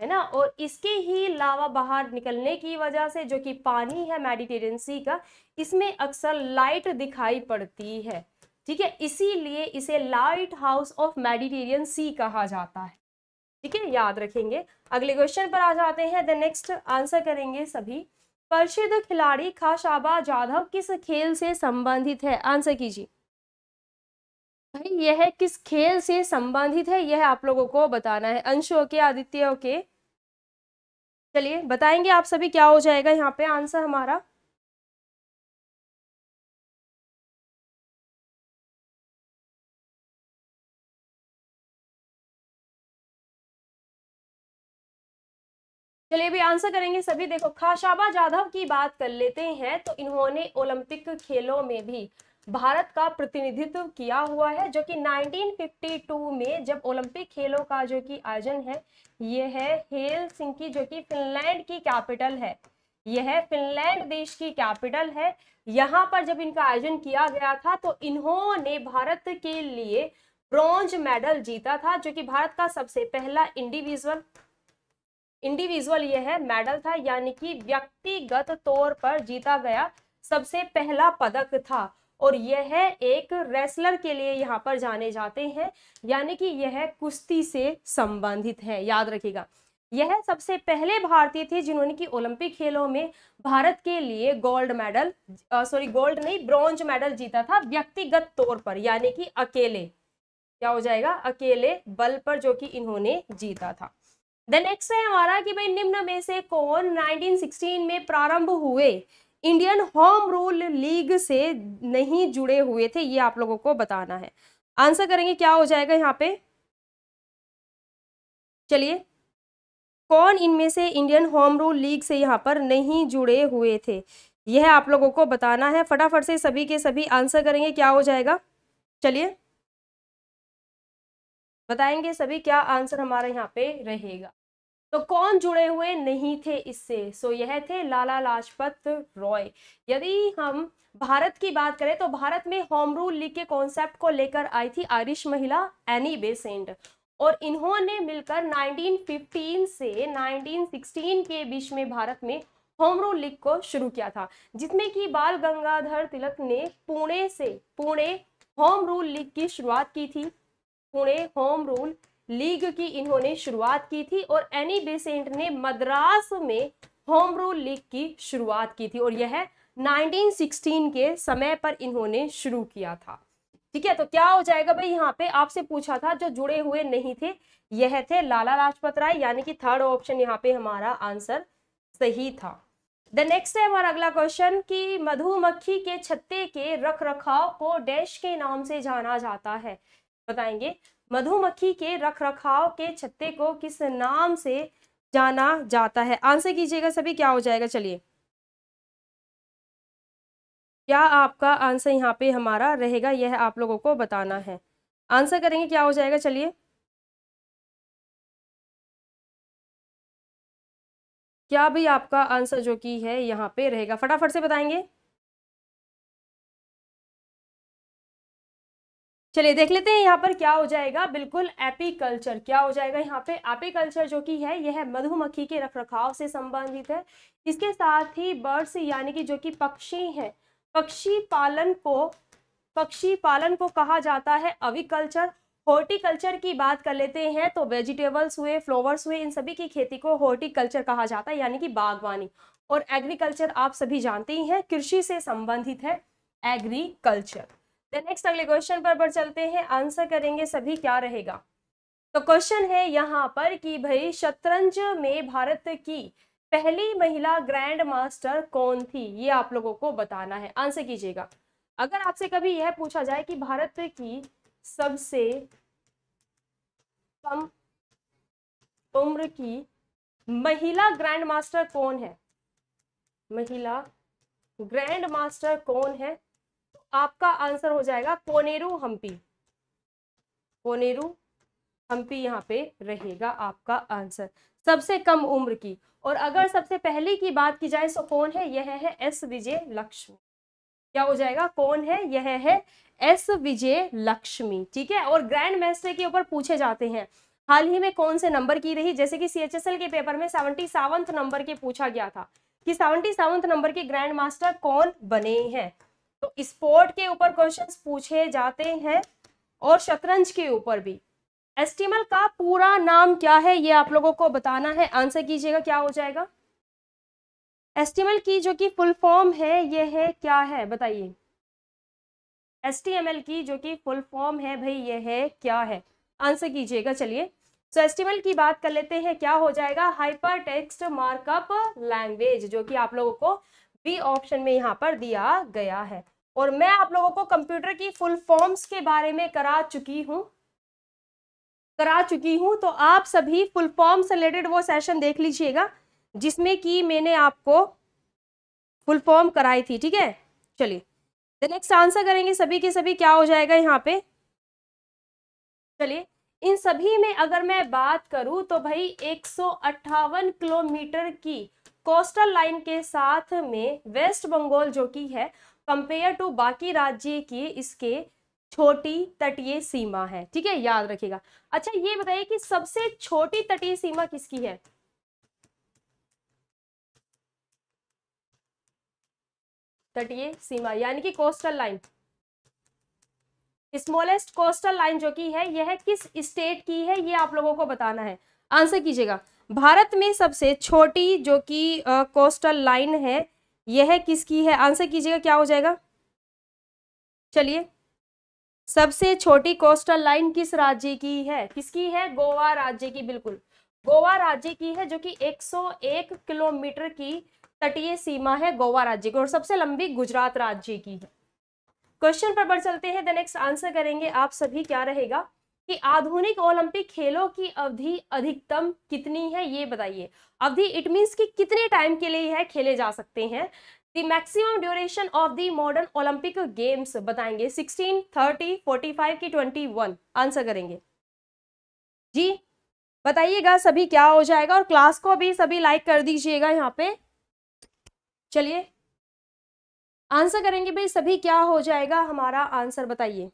है ना और इसके ही लावा बाहर निकलने की वजह से जो कि पानी है मेडिटेरियन सी का इसमें अक्सर लाइट दिखाई पड़ती है ठीक है इसीलिए इसे lighthouse of Mediterranean sea कहा जाता है ठीक है याद रखेंगे अगले क्वेश्चन पर आ जाते हैं द नेक्स्ट आंसर करेंगे सभी प्रसिद्ध खिलाड़ी खाशाबा जाधव किस खेल से संबंधित है आंसर कीजिए भाई यह किस खेल से संबंधित है यह आप लोगों को बताना है अंश ओके आदित्य ओके चलिए बताएंगे आप सभी क्या हो जाएगा यहाँ पे आंसर हमारा चलिए अभी आंसर करेंगे सभी देखो खाशाबा जाधव की बात कर लेते हैं तो इन्होंने ओलंपिक खेलों में भी भारत का प्रतिनिधित्व किया हुआ है जो कि 1952 में जब ओलंपिक खेलों का जो कि आयोजन है यह है हेल सिंकी जो कि फिनलैंड की कैपिटल है यह है फिनलैंड देश की कैपिटल है यहाँ पर जब इनका आयोजन किया गया था तो इन्होंने भारत के लिए ब्रॉन्ज मेडल जीता था जो कि भारत का सबसे पहला इंडिविजुअल इंडिविजुअल यह है मेडल था यानी कि व्यक्तिगत तौर पर जीता गया सबसे पहला पदक था और यह एक रेसलर के लिए यहाँ पर जाने जाते हैं यानी कि यह कुश्ती से संबंधित है याद रखिएगा यह सबसे पहले भारतीय थे जिन्होंने कि ओलंपिक खेलों में भारत के लिए गोल्ड मेडल सॉरी गोल्ड नहीं ब्रॉन्ज मेडल जीता था व्यक्तिगत तौर पर यानी कि अकेले क्या हो जाएगा अकेले बल पर जो कि इन्होंने जीता था द नेक्स्ट है हमारा कि भाई निम्न में से कौन 1916 में प्रारंभ हुए इंडियन होम रूल लीग से नहीं जुड़े हुए थे ये आप लोगों को बताना है आंसर करेंगे क्या हो जाएगा यहाँ पे चलिए कौन इनमें से इंडियन होम रूल लीग से यहाँ पर नहीं जुड़े हुए थे यह आप लोगों को बताना है फटाफट से सभी के सभी आंसर करेंगे क्या हो जाएगा चलिए बताएंगे सभी क्या आंसर हमारा यहाँ पे रहेगा तो कौन जुड़े हुए नहीं थे इससे सो so, यह थे लाला लाजपत रॉय यदि हम भारत की बात करें तो भारत में होम रूल लीग के कॉन्सेप्ट को लेकर आई थी आयरिश महिला एनी बेसेंट और इन्होंने मिलकर 1915 से 1916 के बीच में भारत में होम रूल लीग को शुरू किया था जिसमें कि बाल गंगाधर तिलक ने पुणे से पुणे होम रूल लीग की शुरुआत की थी पुणे होम रूल लीग की इन्होंने शुरुआत की थी और एनी बेसेंट ने मद्रास में होम रूल लीग की शुरुआत की थी और यह 1916 के समय पर इन्होंने शुरू किया था ठीक है तो क्या हो जाएगा भाई यहाँ पे आपसे पूछा था जो जुड़े हुए नहीं थे यह थे लाला लाजपत राय यानी कि थर्ड ऑप्शन यहाँ पे हमारा आंसर सही था द नेक्स्ट है हमारा अगला क्वेश्चन कि मधुमक्खी के छत्ते के रख रखाव को डैश के नाम से जाना जाता है बताएंगे मधुमक्खी के रखरखाव के छत्ते को किस नाम से जाना जाता है आंसर कीजिएगा सभी क्या हो जाएगा चलिए क्या आपका आंसर यहाँ पे हमारा रहेगा यह आप लोगों को बताना है आंसर करेंगे क्या हो जाएगा चलिए क्या भी आपका आंसर जो की है यहाँ पे रहेगा फटाफट से बताएंगे चलिए देख लेते हैं यहाँ पर क्या हो जाएगा बिल्कुल एपीकल्चर क्या हो जाएगा यहाँ पे एपीकल्चर जो कि है यह मधुमक्खी के रखरखाव से संबंधित है इसके साथ ही बर्ड्स यानी कि जो कि पक्षी हैं पक्षी पालन को पक्षी पालन को कहा जाता है अविकल्चर हॉर्टिकल्चर की बात कर लेते हैं तो वेजिटेबल्स हुए फ्लावर्स हुए इन सभी की खेती को हॉर्टिकल्चर कहा जाता है यानी कि बागवानी और एग्रीकल्चर आप सभी जानते ही हैं कृषि से संबंधित है एग्रीकल्चर देन नेक्स्ट अगले क्वेश्चन पर बढ़ चलते हैं आंसर करेंगे सभी क्या रहेगा तो क्वेश्चन है यहाँ पर कि भाई शतरंज में भारत की पहली महिला ग्रैंड मास्टर कौन थी ये आप लोगों को बताना है आंसर कीजिएगा अगर आपसे कभी यह पूछा जाए कि भारत की सबसे कम उम्र की महिला ग्रैंड मास्टर कौन है महिला ग्रैंड मास्टर कौन है आपका आंसर हो जाएगा कोनेरू हम्पी कोनेरू हम्पी यहाँ पे रहेगा आपका आंसर सबसे कम उम्र की और अगर सबसे पहले की बात की जाए तो कौन है यह है एस विजय लक्ष्मी क्या हो जाएगा कौन है यह है एस विजय लक्ष्मी ठीक है और ग्रैंड मैस्टर के ऊपर पूछे जाते हैं हाल ही में कौन से नंबर की रही जैसे कि सी के पेपर में सेवेंटी नंबर के पूछा गया था कि सेवेंटी नंबर के ग्रैंड मास्टर कौन बने हैं तो स्पोर्ट के ऊपर क्वेश्चन पूछे जाते हैं और शतरंज के ऊपर भी एस्टिमल का पूरा नाम क्या है ये आप लोगों को बताना है आंसर कीजिएगा क्या हो जाएगा एस्टिमल की जो कि फुल फॉर्म है ये है क्या है बताइए एस की जो कि फुल फॉर्म है भाई ये है क्या है आंसर कीजिएगा चलिए सो so, एस्टिमल की बात कर लेते हैं क्या हो जाएगा हाइपर टेक्स्ट मार्कअप लैंग्वेज जो कि आप लोगों को बी ऑप्शन में यहाँ पर दिया गया है और मैं आप लोगों को कंप्यूटर की फुल फॉर्म्स के बारे में करा चुकी हूँ करा चुकी हूँ तो आप सभी फुल फॉर्म से रिलेटेड वो सेशन देख लीजिएगा जिसमें कि मैंने आपको फुल फॉर्म कराई थी ठीक है चलिए द नेक्स्ट आंसर करेंगे सभी के सभी क्या हो जाएगा यहाँ पे चलिए इन सभी में अगर मैं बात करूँ तो भाई एक किलोमीटर की कोस्टल लाइन के साथ में वेस्ट बंगाल जो की है कंपेयर टू बाकी राज्य की इसके छोटी तटीय सीमा है ठीक है याद रखिएगा अच्छा ये बताइए कि सबसे छोटी तटीय सीमा किसकी है तटीय सीमा यानी कि coastal line smallest coastal line जो की है यह है किस स्टेट की है ये आप लोगों को बताना है आंसर कीजिएगा भारत में सबसे छोटी जो कि कोस्टल लाइन है यह किसकी है आंसर कीजिएगा क्या हो जाएगा चलिए सबसे छोटी कोस्टल लाइन किस राज्य की है किसकी है गोवा राज्य की बिल्कुल गोवा राज्य की है जो कि 101 किलोमीटर की तटीय सीमा है गोवा राज्य की और सबसे लंबी गुजरात राज्य की है क्वेश्चन पर बढ़ चलते हैं द नेक्स्ट आंसर करेंगे आप सभी क्या रहेगा कि आधुनिक ओलंपिक खेलों की अवधि अधिकतम कितनी है ये बताइए अवधि इट मीन्स कि कितने टाइम के लिए है खेले जा सकते हैं the maximum duration of the modern Olympic games बताएंगे 16, 30, 45 की 21 आंसर करेंगे जी बताइएगा सभी क्या हो जाएगा और क्लास को भी सभी लाइक कर दीजिएगा यहाँ पे चलिए आंसर करेंगे भाई सभी क्या हो जाएगा हमारा आंसर बताइए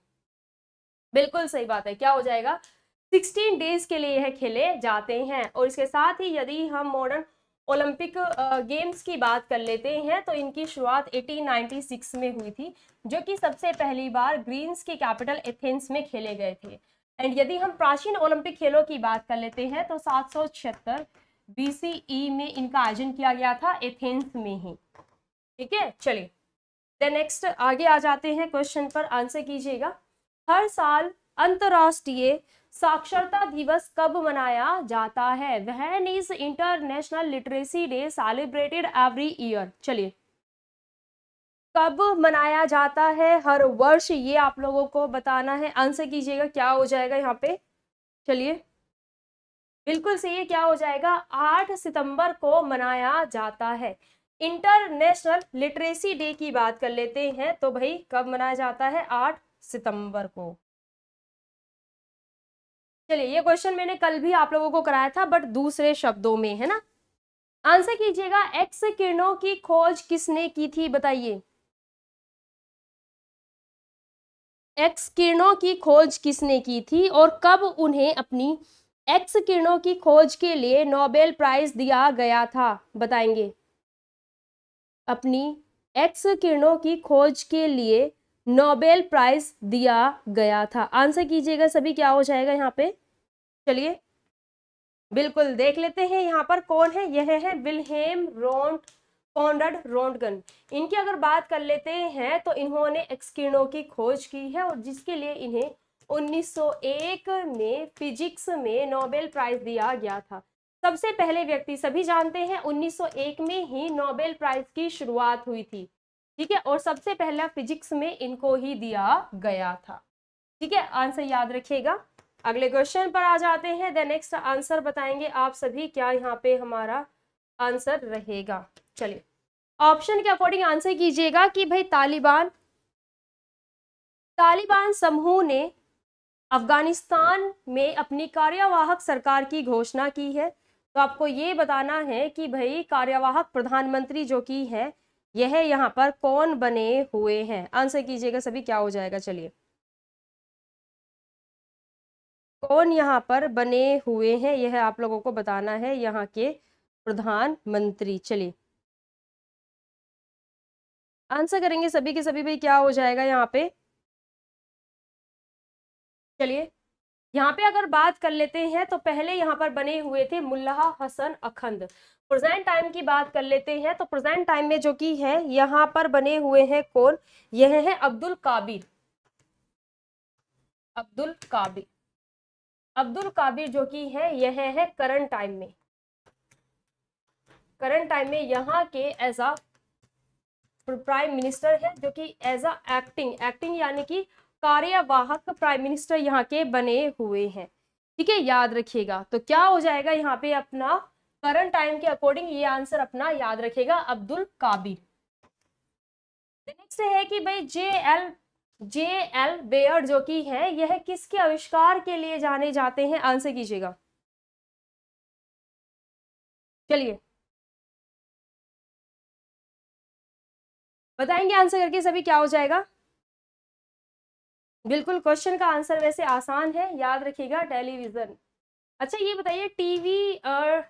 बिल्कुल सही बात है क्या हो जाएगा 16 डेज के लिए यह खेले जाते हैं और इसके साथ ही यदि हम मॉडर्न ओलंपिक गेम्स की बात कर लेते हैं तो इनकी शुरुआत 1896 में हुई थी जो कि सबसे पहली बार ग्रीन्स की कैपिटल एथेंस में खेले गए थे एंड यदि हम प्राचीन ओलंपिक खेलों की बात कर लेते हैं तो सात सौ छिहत्तर e में इनका आयोजन किया गया था एथेंस में ही ठीक है चलिए दे नेक्स्ट आगे आ जाते हैं क्वेश्चन पर आंसर कीजिएगा हर साल अंतरराष्ट्रीय साक्षरता दिवस कब मनाया जाता है when is international literacy day celebrated every year चलिए कब मनाया जाता है हर वर्ष ये आप लोगों को बताना है आंसर कीजिएगा क्या हो जाएगा यहाँ पे चलिए बिल्कुल सही है क्या हो जाएगा आठ सितंबर को मनाया जाता है इंटरनेशनल लिटरेसी डे की बात कर लेते हैं तो भाई कब मनाया जाता है आठ सितंबर को चलिए ये क्वेश्चन मैंने कल भी आप लोगों को कराया था बट दूसरे शब्दों में है ना आंसर कीजिएगा एक्स किरणों की खोज किसने की थी बताइए एक्स किरणों की खोज किसने की थी और कब उन्हें अपनी एक्स किरणों की खोज के लिए नोबेल प्राइज दिया गया था बताएंगे अपनी एक्स किरणों की खोज के लिए नोबेल प्राइज दिया गया था आंसर कीजिएगा सभी क्या हो जाएगा यहाँ पे चलिए बिल्कुल देख लेते हैं यहाँ पर कौन है यह है विलहेम रोंट कॉन्रड रोंडगन इनकी अगर बात कर लेते हैं तो इन्होंने एक्सकिरणों की खोज की है और जिसके लिए इन्हें 1901 में फिजिक्स में नोबेल प्राइज दिया गया था सबसे पहले व्यक्ति सभी जानते हैं 1901 में ही नोबेल प्राइज की शुरुआत हुई थी ठीक है और सबसे पहला फिजिक्स में इनको ही दिया गया था ठीक है आंसर याद रखिएगा अगले क्वेश्चन पर आ जाते हैं द नेक्स्ट आंसर बताएंगे आप सभी क्या यहाँ पे हमारा आंसर रहेगा चलिए ऑप्शन के अकॉर्डिंग आंसर कीजिएगा कि भाई तालिबान तालिबान समूह ने अफगानिस्तान में अपनी कार्यवाहक सरकार की घोषणा की है तो आपको ये बताना है कि भाई कार्यवाहक प्रधानमंत्री जो की है यह यहाँ पर कौन बने हुए हैं आंसर कीजिएगा सभी क्या हो जाएगा चलिए कौन यहाँ पर बने हुए हैं यह आप लोगों को बताना है यहाँ के प्रधानमंत्री चलिए आंसर करेंगे सभी के सभी भाई क्या हो जाएगा यहाँ पे चलिए यहाँ पे अगर बात कर लेते हैं तो पहले यहाँ पर बने हुए थे मुल्ला हसन अखंड प्रेजेंट टाइम की बात कर लेते हैं तो प्रेजेंट टाइम में जो कि है यहाँ पर बने हुए हैं कौन यह है अब्दुल काबिर अब्दुल काबिर अब्दुल काबिर जो कि है यह है करंट टाइम में करंट टाइम में यहाँ के एज अ प्राइम मिनिस्टर है जो कि एज अ एक्टिंग एक्टिंग यानी कि कार्यवाहक प्राइम मिनिस्टर यहाँ के बने हुए हैं ठीक है याद रखिएगा तो क्या हो जाएगा यहाँ पे अपना करंट टाइम के अकॉर्डिंग ये आंसर अपना याद रखेगा अब्दुल काबिर नेक्स्ट है कि भाई J L J L Baird जो कि है यह किसके आविष्कार के लिए जाने जाते हैं आंसर कीजिएगा चलिए बताएंगे आंसर करके सभी क्या हो जाएगा बिल्कुल क्वेश्चन का आंसर वैसे आसान है याद रखिएगा टेलीविज़न अच्छा ये बताइए टीवी और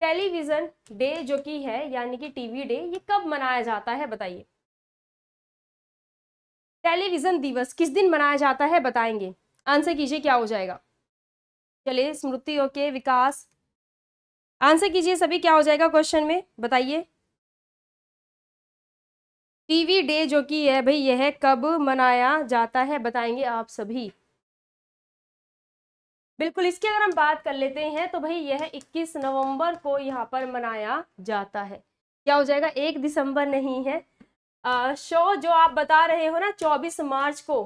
टेलीविज़न डे जो कि है यानी कि टीवी डे ये कब मनाया जाता है बताइए टेलीविज़न दिवस किस दिन मनाया जाता है बताएंगे आंसर कीजिए क्या हो जाएगा चलिए स्मृति ओके विकास आंसर कीजिए सभी क्या हो जाएगा क्वेश्चन में बताइए टीवी डे जो कि है भाई यह कब मनाया जाता है बताएंगे आप सभी बिल्कुल इसकी अगर हम बात कर लेते हैं तो भाई यह 21 नवंबर को यहाँ पर मनाया जाता है क्या हो जाएगा एक दिसंबर नहीं है आ, शो जो आप बता रहे हो ना 24 मार्च को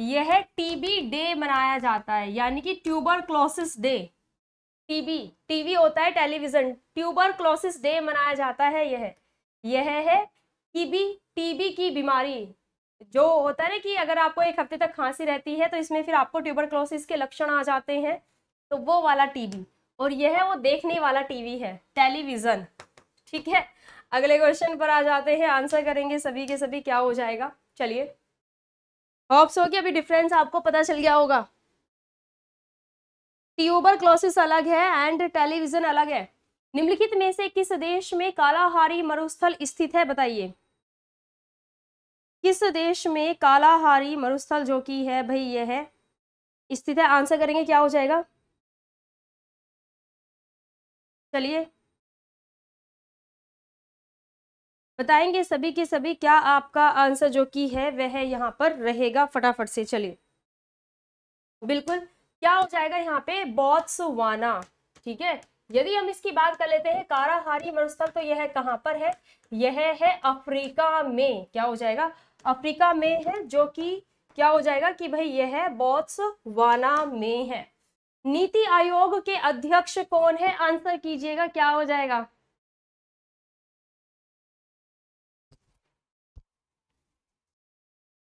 यह टीबी डे मनाया जाता है यानी कि tuberculosis day TB TV होता है टेलीविजन ट्यूबर क्लोसिस डे मनाया जाता है यह यह है टीबी टीबी की बीमारी जो होता है ना कि अगर आपको एक हफ्ते तक खांसी रहती है तो इसमें फिर आपको ट्यूबर क्लोसिस के लक्षण आ जाते हैं तो वो वाला टीबी और यह है वो देखने वाला टीवी है टेलीविजन ठीक है अगले क्वेश्चन पर आ जाते हैं आंसर करेंगे सभी के सभी क्या हो जाएगा चलिए होप्स हो कि अभी डिफरेंस आपको पता चल गया होगा ट्यूबर क्लोसिस अलग है एंड टेलीविजन अलग है निम्नलिखित में से किस देश में कालाहारी मरुस्थल स्थित है बताइए किस देश में कालाहारी मरुस्थल जो कि है भाई यह है स्थित है आंसर करेंगे क्या हो जाएगा चलिए बताएंगे सभी के सभी क्या आपका आंसर जो की है वह यहाँ पर रहेगा फटाफट से चलिए बिल्कुल क्या हो जाएगा यहाँ पे बॉत्सवाना ठीक है यदि हम इसकी बात कर लेते हैं काराहारी मरुस्थल तो यह कहाँ पर है यह है अफ्रीका में क्या हो जाएगा अफ्रीका में है जो कि क्या हो जाएगा कि भाई यह है बॉत्सवाना में है नीति आयोग के अध्यक्ष कौन है आंसर कीजिएगा क्या हो जाएगा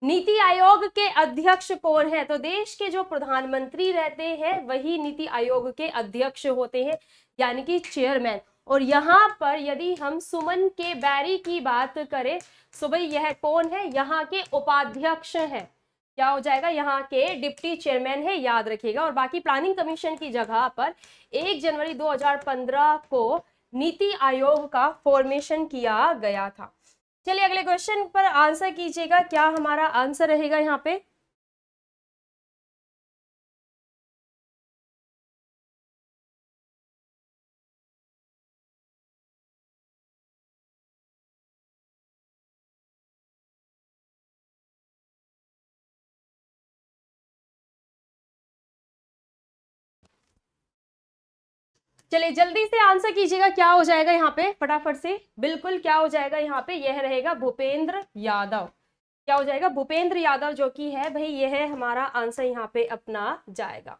नीति आयोग के अध्यक्ष कौन है तो देश के जो प्रधानमंत्री रहते हैं वही नीति आयोग के अध्यक्ष होते हैं यानी कि चेयरमैन और यहाँ पर यदि हम सुमन के बैरी की बात करें सुबह तो भाई यह कौन है यहाँ के उपाध्यक्ष हैं क्या हो जाएगा यहाँ के डिप्टी चेयरमैन है याद रखिएगा और बाकी प्लानिंग कमीशन की जगह पर 1 जनवरी 2015 को नीति आयोग का फॉर्मेशन किया गया था चलिए अगले क्वेश्चन पर आंसर कीजिएगा क्या हमारा आंसर रहेगा यहाँ पे चलिए जल्दी से आंसर कीजिएगा क्या हो जाएगा यहाँ पे फटाफट से बिल्कुल क्या हो जाएगा यहाँ पे यह रहेगा भूपेंद्र यादव क्या हो जाएगा भूपेंद्र यादव जो कि है भाई यह हमारा आंसर यहाँ पे अपना जाएगा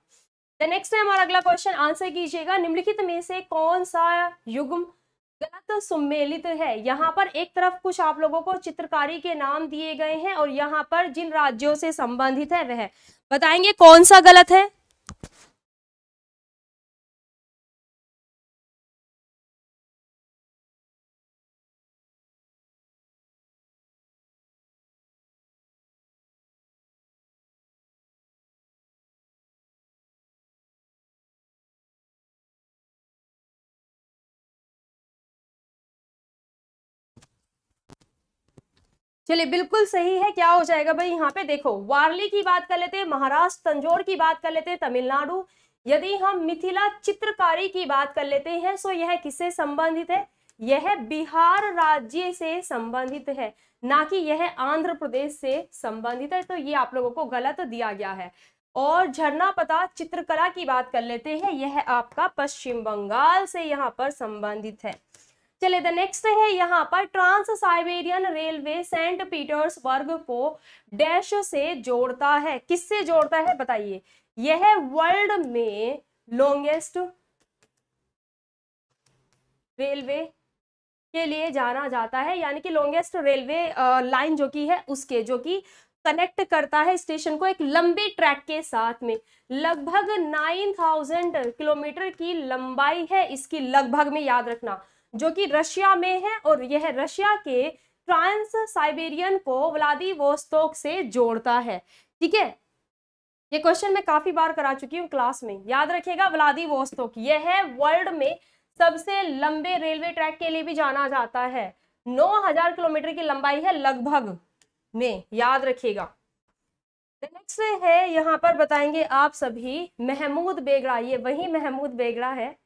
द नेक्स्ट है हमारा अगला क्वेश्चन आंसर कीजिएगा निम्नलिखित में से कौन सा युग्म गलत सम्मेलित है यहाँ पर एक तरफ कुछ आप लोगों को चित्रकारी के नाम दिए गए हैं और यहाँ पर जिन राज्यों से संबंधित है वह बताएंगे कौन सा गलत है चलिए बिल्कुल सही है क्या हो जाएगा भाई यहाँ पे देखो वारली की बात कर लेते हैं महाराष्ट्र तंजोर की बात कर लेते हैं तमिलनाडु यदि हम मिथिला चित्रकारी की बात कर लेते हैं सो तो यह किससे संबंधित है यह बिहार राज्य से संबंधित है ना कि यह आंध्र प्रदेश से संबंधित है तो ये आप लोगों को गलत दिया गया है और झरना पता चित्रकला की बात कर लेते हैं यह आपका पश्चिम बंगाल से यहाँ पर संबंधित है चले द नेक्स्ट है यहाँ पर trans Siberian railway Saint Petersburg को डैश से जोड़ता है किससे जोड़ता है बताइए यह वर्ल्ड में लॉन्गेस्ट रेलवे के लिए जाना जाता है यानी कि लॉन्गेस्ट रेलवे लाइन जो की है उसके जो कि कनेक्ट करता है स्टेशन को एक लंबी ट्रैक के साथ में लगभग 9000 किलोमीटर की लंबाई है इसकी लगभग में याद रखना जो कि रशिया में है और यह रशिया के ट्रांस साइबेरियन को व्लादिवोस्तोक से जोड़ता है ठीक है ये क्वेश्चन मैं काफी बार करा चुकी हूँ क्लास में याद रखिएगा व्लादिवोस्तोक यह है वर्ल्ड में सबसे लंबे रेलवे ट्रैक के लिए भी जाना जाता है 9000 किलोमीटर की लंबाई है लगभग में याद रखिएगा नेक्स्ट है यहाँ पर बताएंगे आप सभी महमूद बेगड़ा ये वही महमूद बेगड़ा है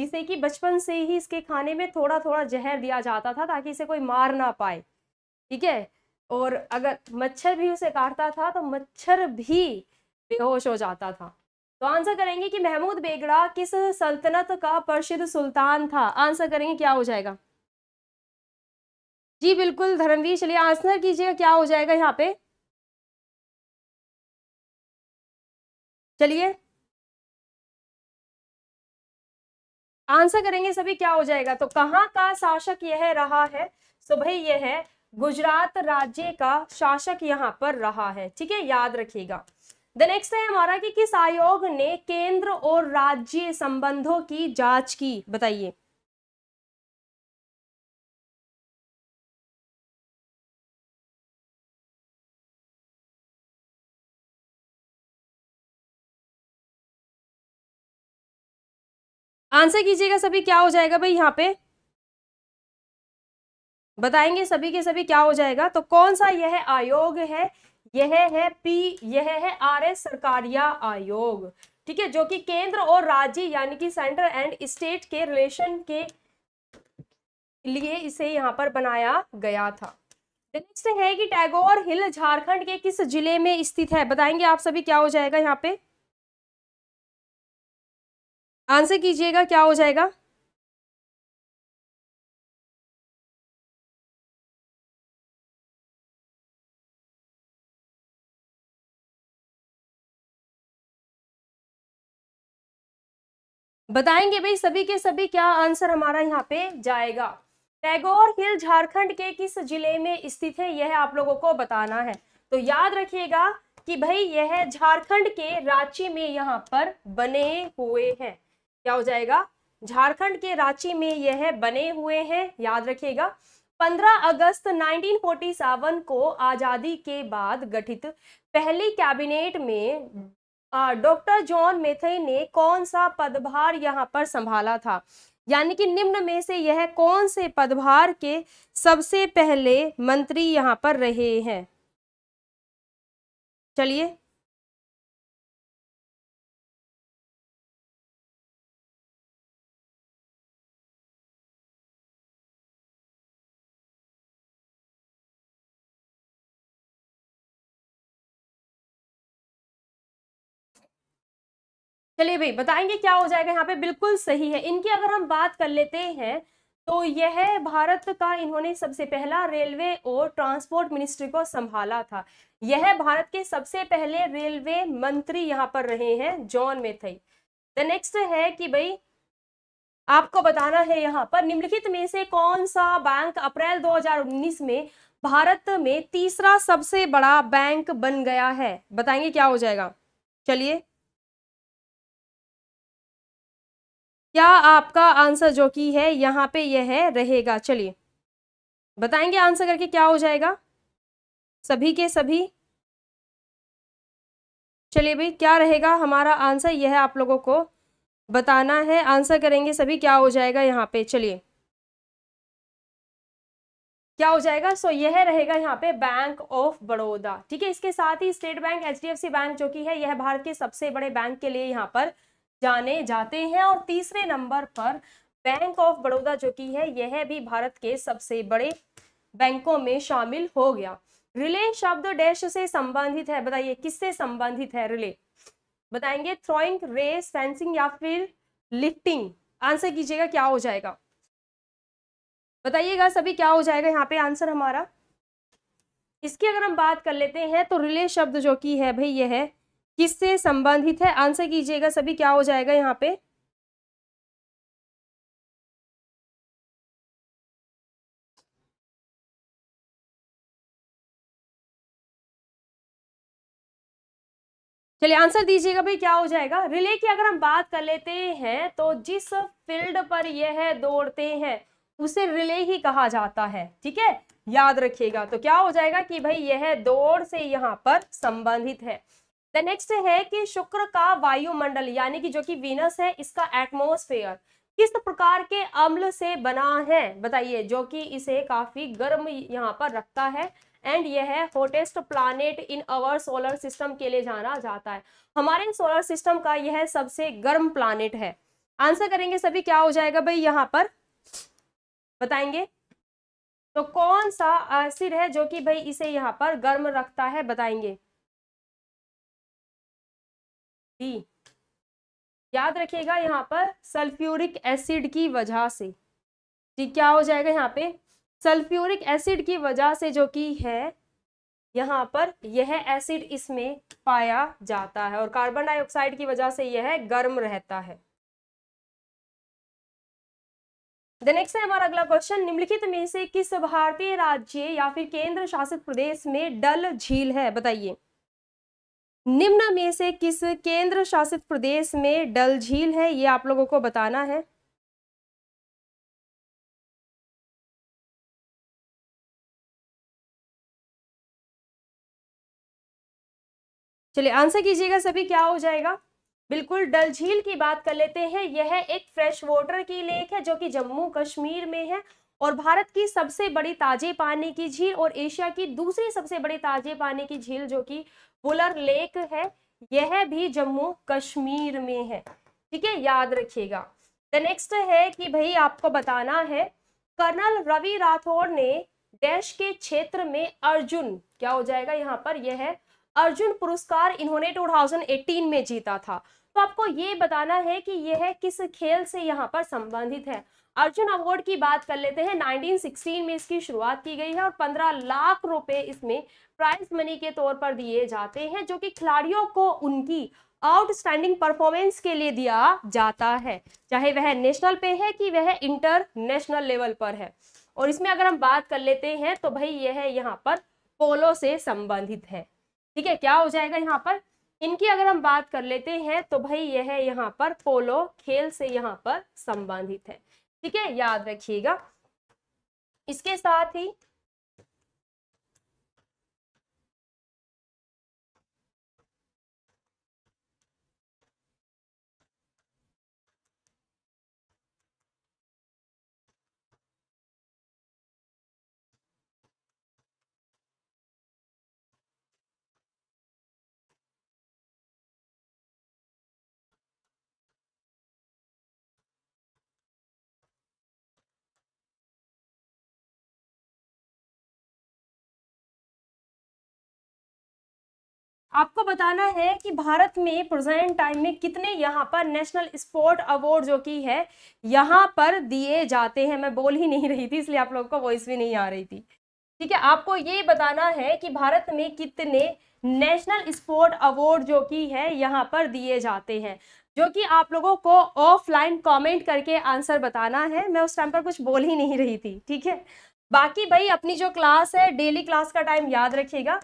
जिसे कि बचपन से ही इसके खाने में थोड़ा थोड़ा जहर दिया जाता था ताकि इसे कोई मार ना पाए ठीक है और अगर मच्छर भी उसे काटता था तो मच्छर भी बेहोश हो जाता था तो आंसर करेंगे कि महमूद बेगड़ा किस सल्तनत का प्रसिद्ध सुल्तान था आंसर करेंगे क्या हो जाएगा जी बिल्कुल धर्मवीर चलिए आंसर कीजिएगा क्या हो जाएगा यहाँ पे चलिए आंसर करेंगे सभी क्या हो जाएगा तो कहाँ का शासक यह रहा है तो भाई यह है गुजरात राज्य का शासक यहाँ पर रहा है ठीक है याद रखिएगा द नेक्स्ट है हमारा कि किस आयोग ने केंद्र और राज्य संबंधों की जांच की बताइए आंसर कीजिएगा सभी क्या हो जाएगा भाई यहाँ पे बताएंगे सभी के सभी क्या हो जाएगा तो कौन सा यह आयोग है यह है पी यह है आर एस सरकारिया आयोग ठीक है जो कि केंद्र और राज्य यानी कि सेंटर एंड स्टेट के रिलेशन के लिए इसे यहाँ पर बनाया गया था नेक्स्ट है कि टैगोर हिल झारखंड के किस जिले में स्थित है बताएंगे आप सभी क्या हो जाएगा यहाँ पे आंसर कीजिएगा क्या हो जाएगा बताएंगे भाई सभी के सभी क्या आंसर हमारा यहाँ पे जाएगा टैगोर हिल झारखंड के किस जिले में स्थित है यह आप लोगों को बताना है तो याद रखिएगा कि भाई यह झारखंड के रांची में यहाँ पर बने हुए हैं क्या हो जाएगा झारखंड के रांची में यह बने हुए हैं याद रखिएगा 15 अगस्त 1947 को आज़ादी के बाद गठित पहली कैबिनेट में डॉक्टर जॉन मेथे ने कौन सा पदभार यहाँ पर संभाला था यानी कि निम्न में से यह कौन से पदभार के सबसे पहले मंत्री यहाँ पर रहे हैं चलिए चलिए भाई बताएंगे क्या हो जाएगा यहाँ पे बिल्कुल सही है इनकी अगर हम बात कर लेते हैं तो यह भारत का इन्होंने सबसे पहला रेलवे और ट्रांसपोर्ट मिनिस्ट्री को संभाला था यह भारत के सबसे पहले रेलवे मंत्री यहाँ पर रहे हैं जॉन मेथई द नेक्स्ट है कि भाई आपको बताना है यहाँ पर निम्नलिखित में से कौन सा बैंक अप्रैल 2019 में भारत में तीसरा सबसे बड़ा बैंक बन गया है बताएंगे क्या हो जाएगा चलिए क्या आपका आंसर जो कि है यहाँ पे यह है रहेगा चलिए बताएंगे आंसर करके क्या हो जाएगा सभी के सभी चलिए भाई क्या रहेगा हमारा आंसर यह आप लोगों को बताना है आंसर करेंगे सभी क्या हो जाएगा यहाँ पे चलिए क्या हो जाएगा सो so, यह रहेगा यहाँ पे बैंक ऑफ बड़ौदा ठीक है इसके साथ ही स्टेट बैंक एच बैंक जो कि है यह भारत के सबसे बड़े बैंक के लिए यहाँ पर जाने जाते हैं और तीसरे नंबर पर बैंक ऑफ बड़ौदा जो की है यह भी भारत के सबसे बड़े बैंकों में शामिल हो गया रिले शब्द डैश से संबंधित है बताइए किससे संबंधित है रिले बताएंगे थ्रोइंग रेस फेंसिंग या फिर लिफ्टिंग आंसर कीजिएगा क्या हो जाएगा बताइएगा सभी क्या हो जाएगा यहाँ पे आंसर हमारा इसकी अगर हम बात कर लेते हैं तो रिले शब्द जो की है भाई यह है किससे संबंधित है आंसर कीजिएगा सभी क्या हो जाएगा यहाँ पे चलिए आंसर दीजिएगा भाई क्या हो जाएगा रिले की अगर हम बात कर लेते हैं तो जिस फील्ड पर यह दौड़ते हैं उसे रिले ही कहा जाता है ठीक है याद रखिएगा तो क्या हो जाएगा कि भाई यह दौड़ से यहाँ पर संबंधित है द नेक्स्ट है कि शुक्र का वायुमंडल यानी कि जो कि वीनस है इसका एटमोस्फेयर किस प्रकार के अम्ल से बना है बताइए जो कि इसे काफी गर्म यहाँ पर रखता है एंड यह है hottest planet in our solar system के लिए जाना जाता है हमारे सोलर सिस्टम का यह सबसे गर्म प्लानट है आंसर करेंगे सभी क्या हो जाएगा भाई यहाँ पर बताएंगे तो कौन सा एसिड है जो कि भाई इसे यहाँ पर गर्म रखता है बताएंगे डी याद रखिएगा यहाँ पर सल्फ्यूरिक एसिड की वजह से जी क्या हो जाएगा यहाँ पे सल्फ्यूरिक एसिड की वजह से जो कि है यहाँ पर यह एसिड इसमें पाया जाता है और कार्बन डाइऑक्साइड की वजह से यह गर्म रहता है नेक्स्ट है हमारा अगला क्वेश्चन निम्नलिखित में से किस भारतीय राज्य या फिर केंद्र शासित प्रदेश में डल झील है बताइए निम्न में से किस केंद्र शासित प्रदेश में डल झील है ये आप लोगों को बताना है चलिए आंसर कीजिएगा सभी क्या हो जाएगा बिल्कुल डल झील की बात कर लेते हैं यह है एक फ्रेश वाटर की लेक है जो कि जम्मू कश्मीर में है और भारत की सबसे बड़ी ताजे पानी की झील और एशिया की दूसरी सबसे बड़ी ताजे पानी की झील जो कि बुलर लेक है यह भी जम्मू कश्मीर में है ठीक है याद रखिएगा द नेक्स्ट है कि भाई आपको बताना है कर्नल रवि राठौड़ ने देश के क्षेत्र में अर्जुन क्या हो जाएगा यहाँ पर यह है अर्जुन पुरस्कार इन्होंने 2018 में जीता था तो आपको ये बताना है कि यह किस खेल से यहाँ पर संबंधित है अर्जुन अवार्ड की बात कर लेते हैं 1916 में इसकी शुरुआत की गई है और 15 लाख रुपए इसमें प्राइज मनी के तौर पर दिए जाते हैं जो कि खिलाड़ियों को उनकी आउटस्टैंडिंग परफॉर्मेंस के लिए दिया जाता है चाहे वह नेशनल पे है कि वह इंटरनेशनल लेवल पर है और इसमें अगर हम बात कर लेते हैं तो भाई यह यहाँ पर पोलो से संबंधित है ठीक है क्या हो जाएगा यहाँ पर इनकी अगर हम बात कर लेते हैं तो भाई यह यहाँ पर पोलो खेल से यहाँ पर संबंधित है ठीक है याद रखिएगा इसके साथ ही आपको बताना है कि भारत में प्रेजेंट टाइम में कितने यहाँ पर नेशनल स्पोर्ट अवार्ड जो कि है यहाँ पर दिए जाते हैं मैं बोल ही नहीं रही थी इसलिए आप लोगों को वॉइस भी नहीं आ रही थी ठीक है आपको ये बताना है कि भारत में कितने नेशनल स्पोर्ट अवार्ड जो कि है यहाँ पर दिए जाते हैं जो कि आप लोगों को ऑफलाइन कमेंट करके आंसर बताना है मैं उस टाइम पर कुछ बोल ही नहीं रही थी ठीक है बाकी भाई अपनी जो क्लास है डेली क्लास का टाइम याद रखिएगा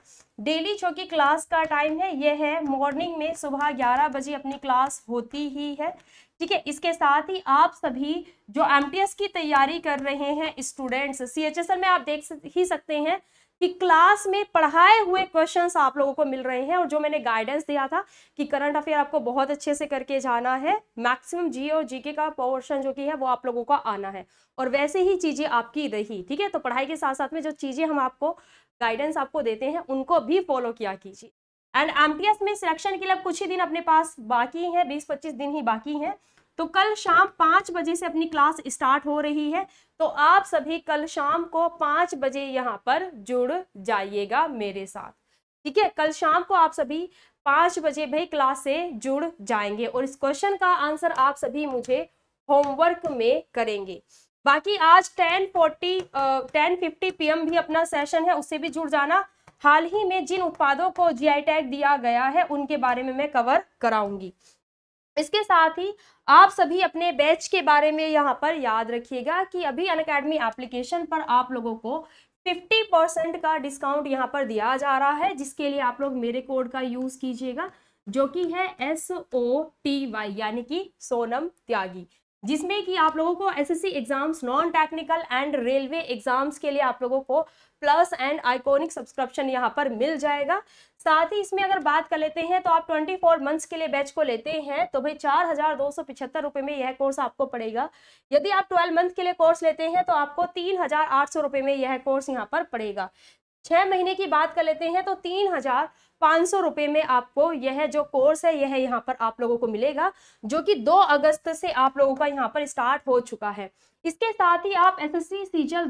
डेली जो कि क्लास का टाइम है ये है मॉर्निंग में सुबह ग्यारह बजे अपनी क्लास होती ही है ठीक है इसके साथ ही आप सभी जो एम की तैयारी कर रहे हैं स्टूडेंट्स सी में आप देख ही सकते हैं कि क्लास में पढ़ाए हुए क्वेश्चंस आप लोगों को मिल रहे हैं और जो मैंने गाइडेंस दिया था कि करंट अफेयर आपको बहुत अच्छे से करके जाना है मैक्सिमम जी और जीके का पोर्शन जो कि है वो आप लोगों का आना है और वैसे ही चीज़ें आपकी रही ठीक है तो पढ़ाई के साथ साथ में जो चीज़ें हम आपको गाइडेंस आपको देते हैं उनको भी फॉलो किया कीजिए एंड एमटीएस में सिलेक्शन के लिए कुछ ही दिन अपने पास बाकी है बीस पच्चीस दिन ही बाकी है तो कल शाम पाँच बजे से अपनी क्लास स्टार्ट हो रही है तो आप सभी कल शाम को पाँच बजे यहाँ पर जुड़ जाइएगा मेरे साथ ठीक है कल शाम को आप सभी पाँच बजे भाई क्लास से जुड़ जाएंगे और इस क्वेश्चन का आंसर आप सभी मुझे होमवर्क में करेंगे बाकी आज ten forty ten fifty P भी अपना सेशन है उससे भी जुड़ जाना हाल ही में जिन उत्पादों को जीआई टैग दिया गया है उनके बारे में मैं कवर कराऊंगी इसके साथ ही आप सभी अपने बैच के बारे में यहाँ पर याद रखिएगा कि अभी अन अकेडमी एप्लीकेशन पर आप लोगों को 50 परसेंट का डिस्काउंट यहाँ पर दिया जा रहा है जिसके लिए आप लोग मेरे कोड का यूज़ कीजिएगा जो कि है एस ओ टी वाई यानी कि सोनम त्यागी जिसमें कि आप लोगों को SSC exams non technical and railway exams के लिए आप लोगों को प्लस एंड आइकॉनिक सब्सक्रिप्शन यहाँ पर मिल जाएगा साथ ही इसमें अगर बात कर लेते हैं तो आप 24 मंथ्स के लिए बैच को लेते हैं तो भाई चार हजार दो सौ पिछहत्तर रुपये में यह कोर्स आपको पड़ेगा यदि आप 12 मंथ के लिए कोर्स लेते हैं तो आपको तीन हजार आठ सौ रुपये में यह कोर्स यहाँ पर पड़ेगा छः महीने की बात कर लेते हैं तो तीन हजार पाँच सौ रुपये में आपको यह जो कोर्स है यह यहाँ पर आप लोगों को मिलेगा जो कि 2 अगस्त से आप लोगों का यहाँ पर स्टार्ट हो चुका है इसके साथ ही आप एस एस सीजल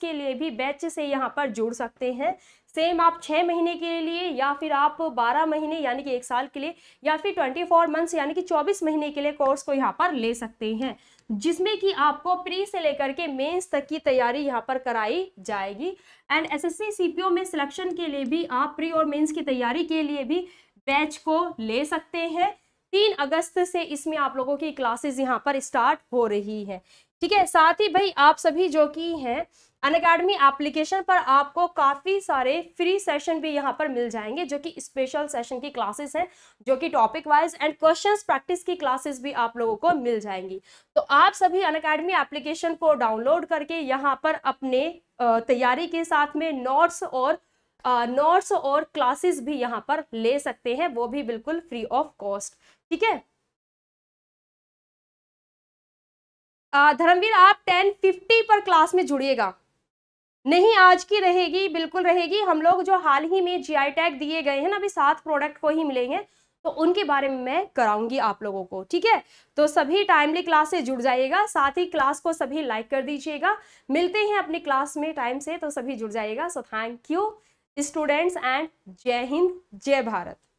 के लिए भी बैच से यहाँ पर जुड़ सकते हैं सेम आप छः महीने के लिए या फिर आप 12 महीने यानी कि एक साल के लिए या फिर 24 मंथ्स यानी कि 24 महीने के लिए कोर्स को यहाँ पर ले सकते हैं जिसमें कि आपको प्री से लेकर के मेंस तक की तैयारी यहाँ पर कराई जाएगी एंड एसएससी सीपीओ में सिलेक्शन के लिए भी आप प्री और मेंस की तैयारी के लिए भी बैच को ले सकते हैं तीन अगस्त से इसमें आप लोगों की क्लासेस यहाँ पर स्टार्ट हो रही है ठीक है साथ ही भाई आप सभी जो कि हैं अन अकेडमी एप्लीकेशन पर आपको काफ़ी सारे फ्री सेशन भी यहाँ पर मिल जाएंगे जो कि स्पेशल सेशन की क्लासेस हैं जो कि topic wise and question practice की क्लासेस भी आप लोगों को मिल जाएंगी तो आप सभी अन अकेडमी एप्लीकेशन को डाउनलोड करके यहाँ पर अपने तैयारी के साथ में नोट्स और नोट्स और क्लासेस भी यहाँ पर ले सकते हैं वो भी बिल्कुल फ्री ऑफ कॉस्ट ठीक है धर्मवीर आप टेन फिफ्टी पर क्लास में जुड़िएगा नहीं आज की रहेगी बिल्कुल रहेगी हम लोग जो हाल ही में आई टैग दिए गए हैं ना अभी सात प्रोडक्ट को ही मिलेंगे तो उनके बारे में मैं कराऊंगी आप लोगों को ठीक है तो सभी टाइमली क्लास से जुड़ जाइएगा साथ ही क्लास को सभी लाइक कर दीजिएगा मिलते हैं अपनी क्लास में टाइम से तो सभी जुड़ जाइएगा so thank you students and जय हिंद जय भारत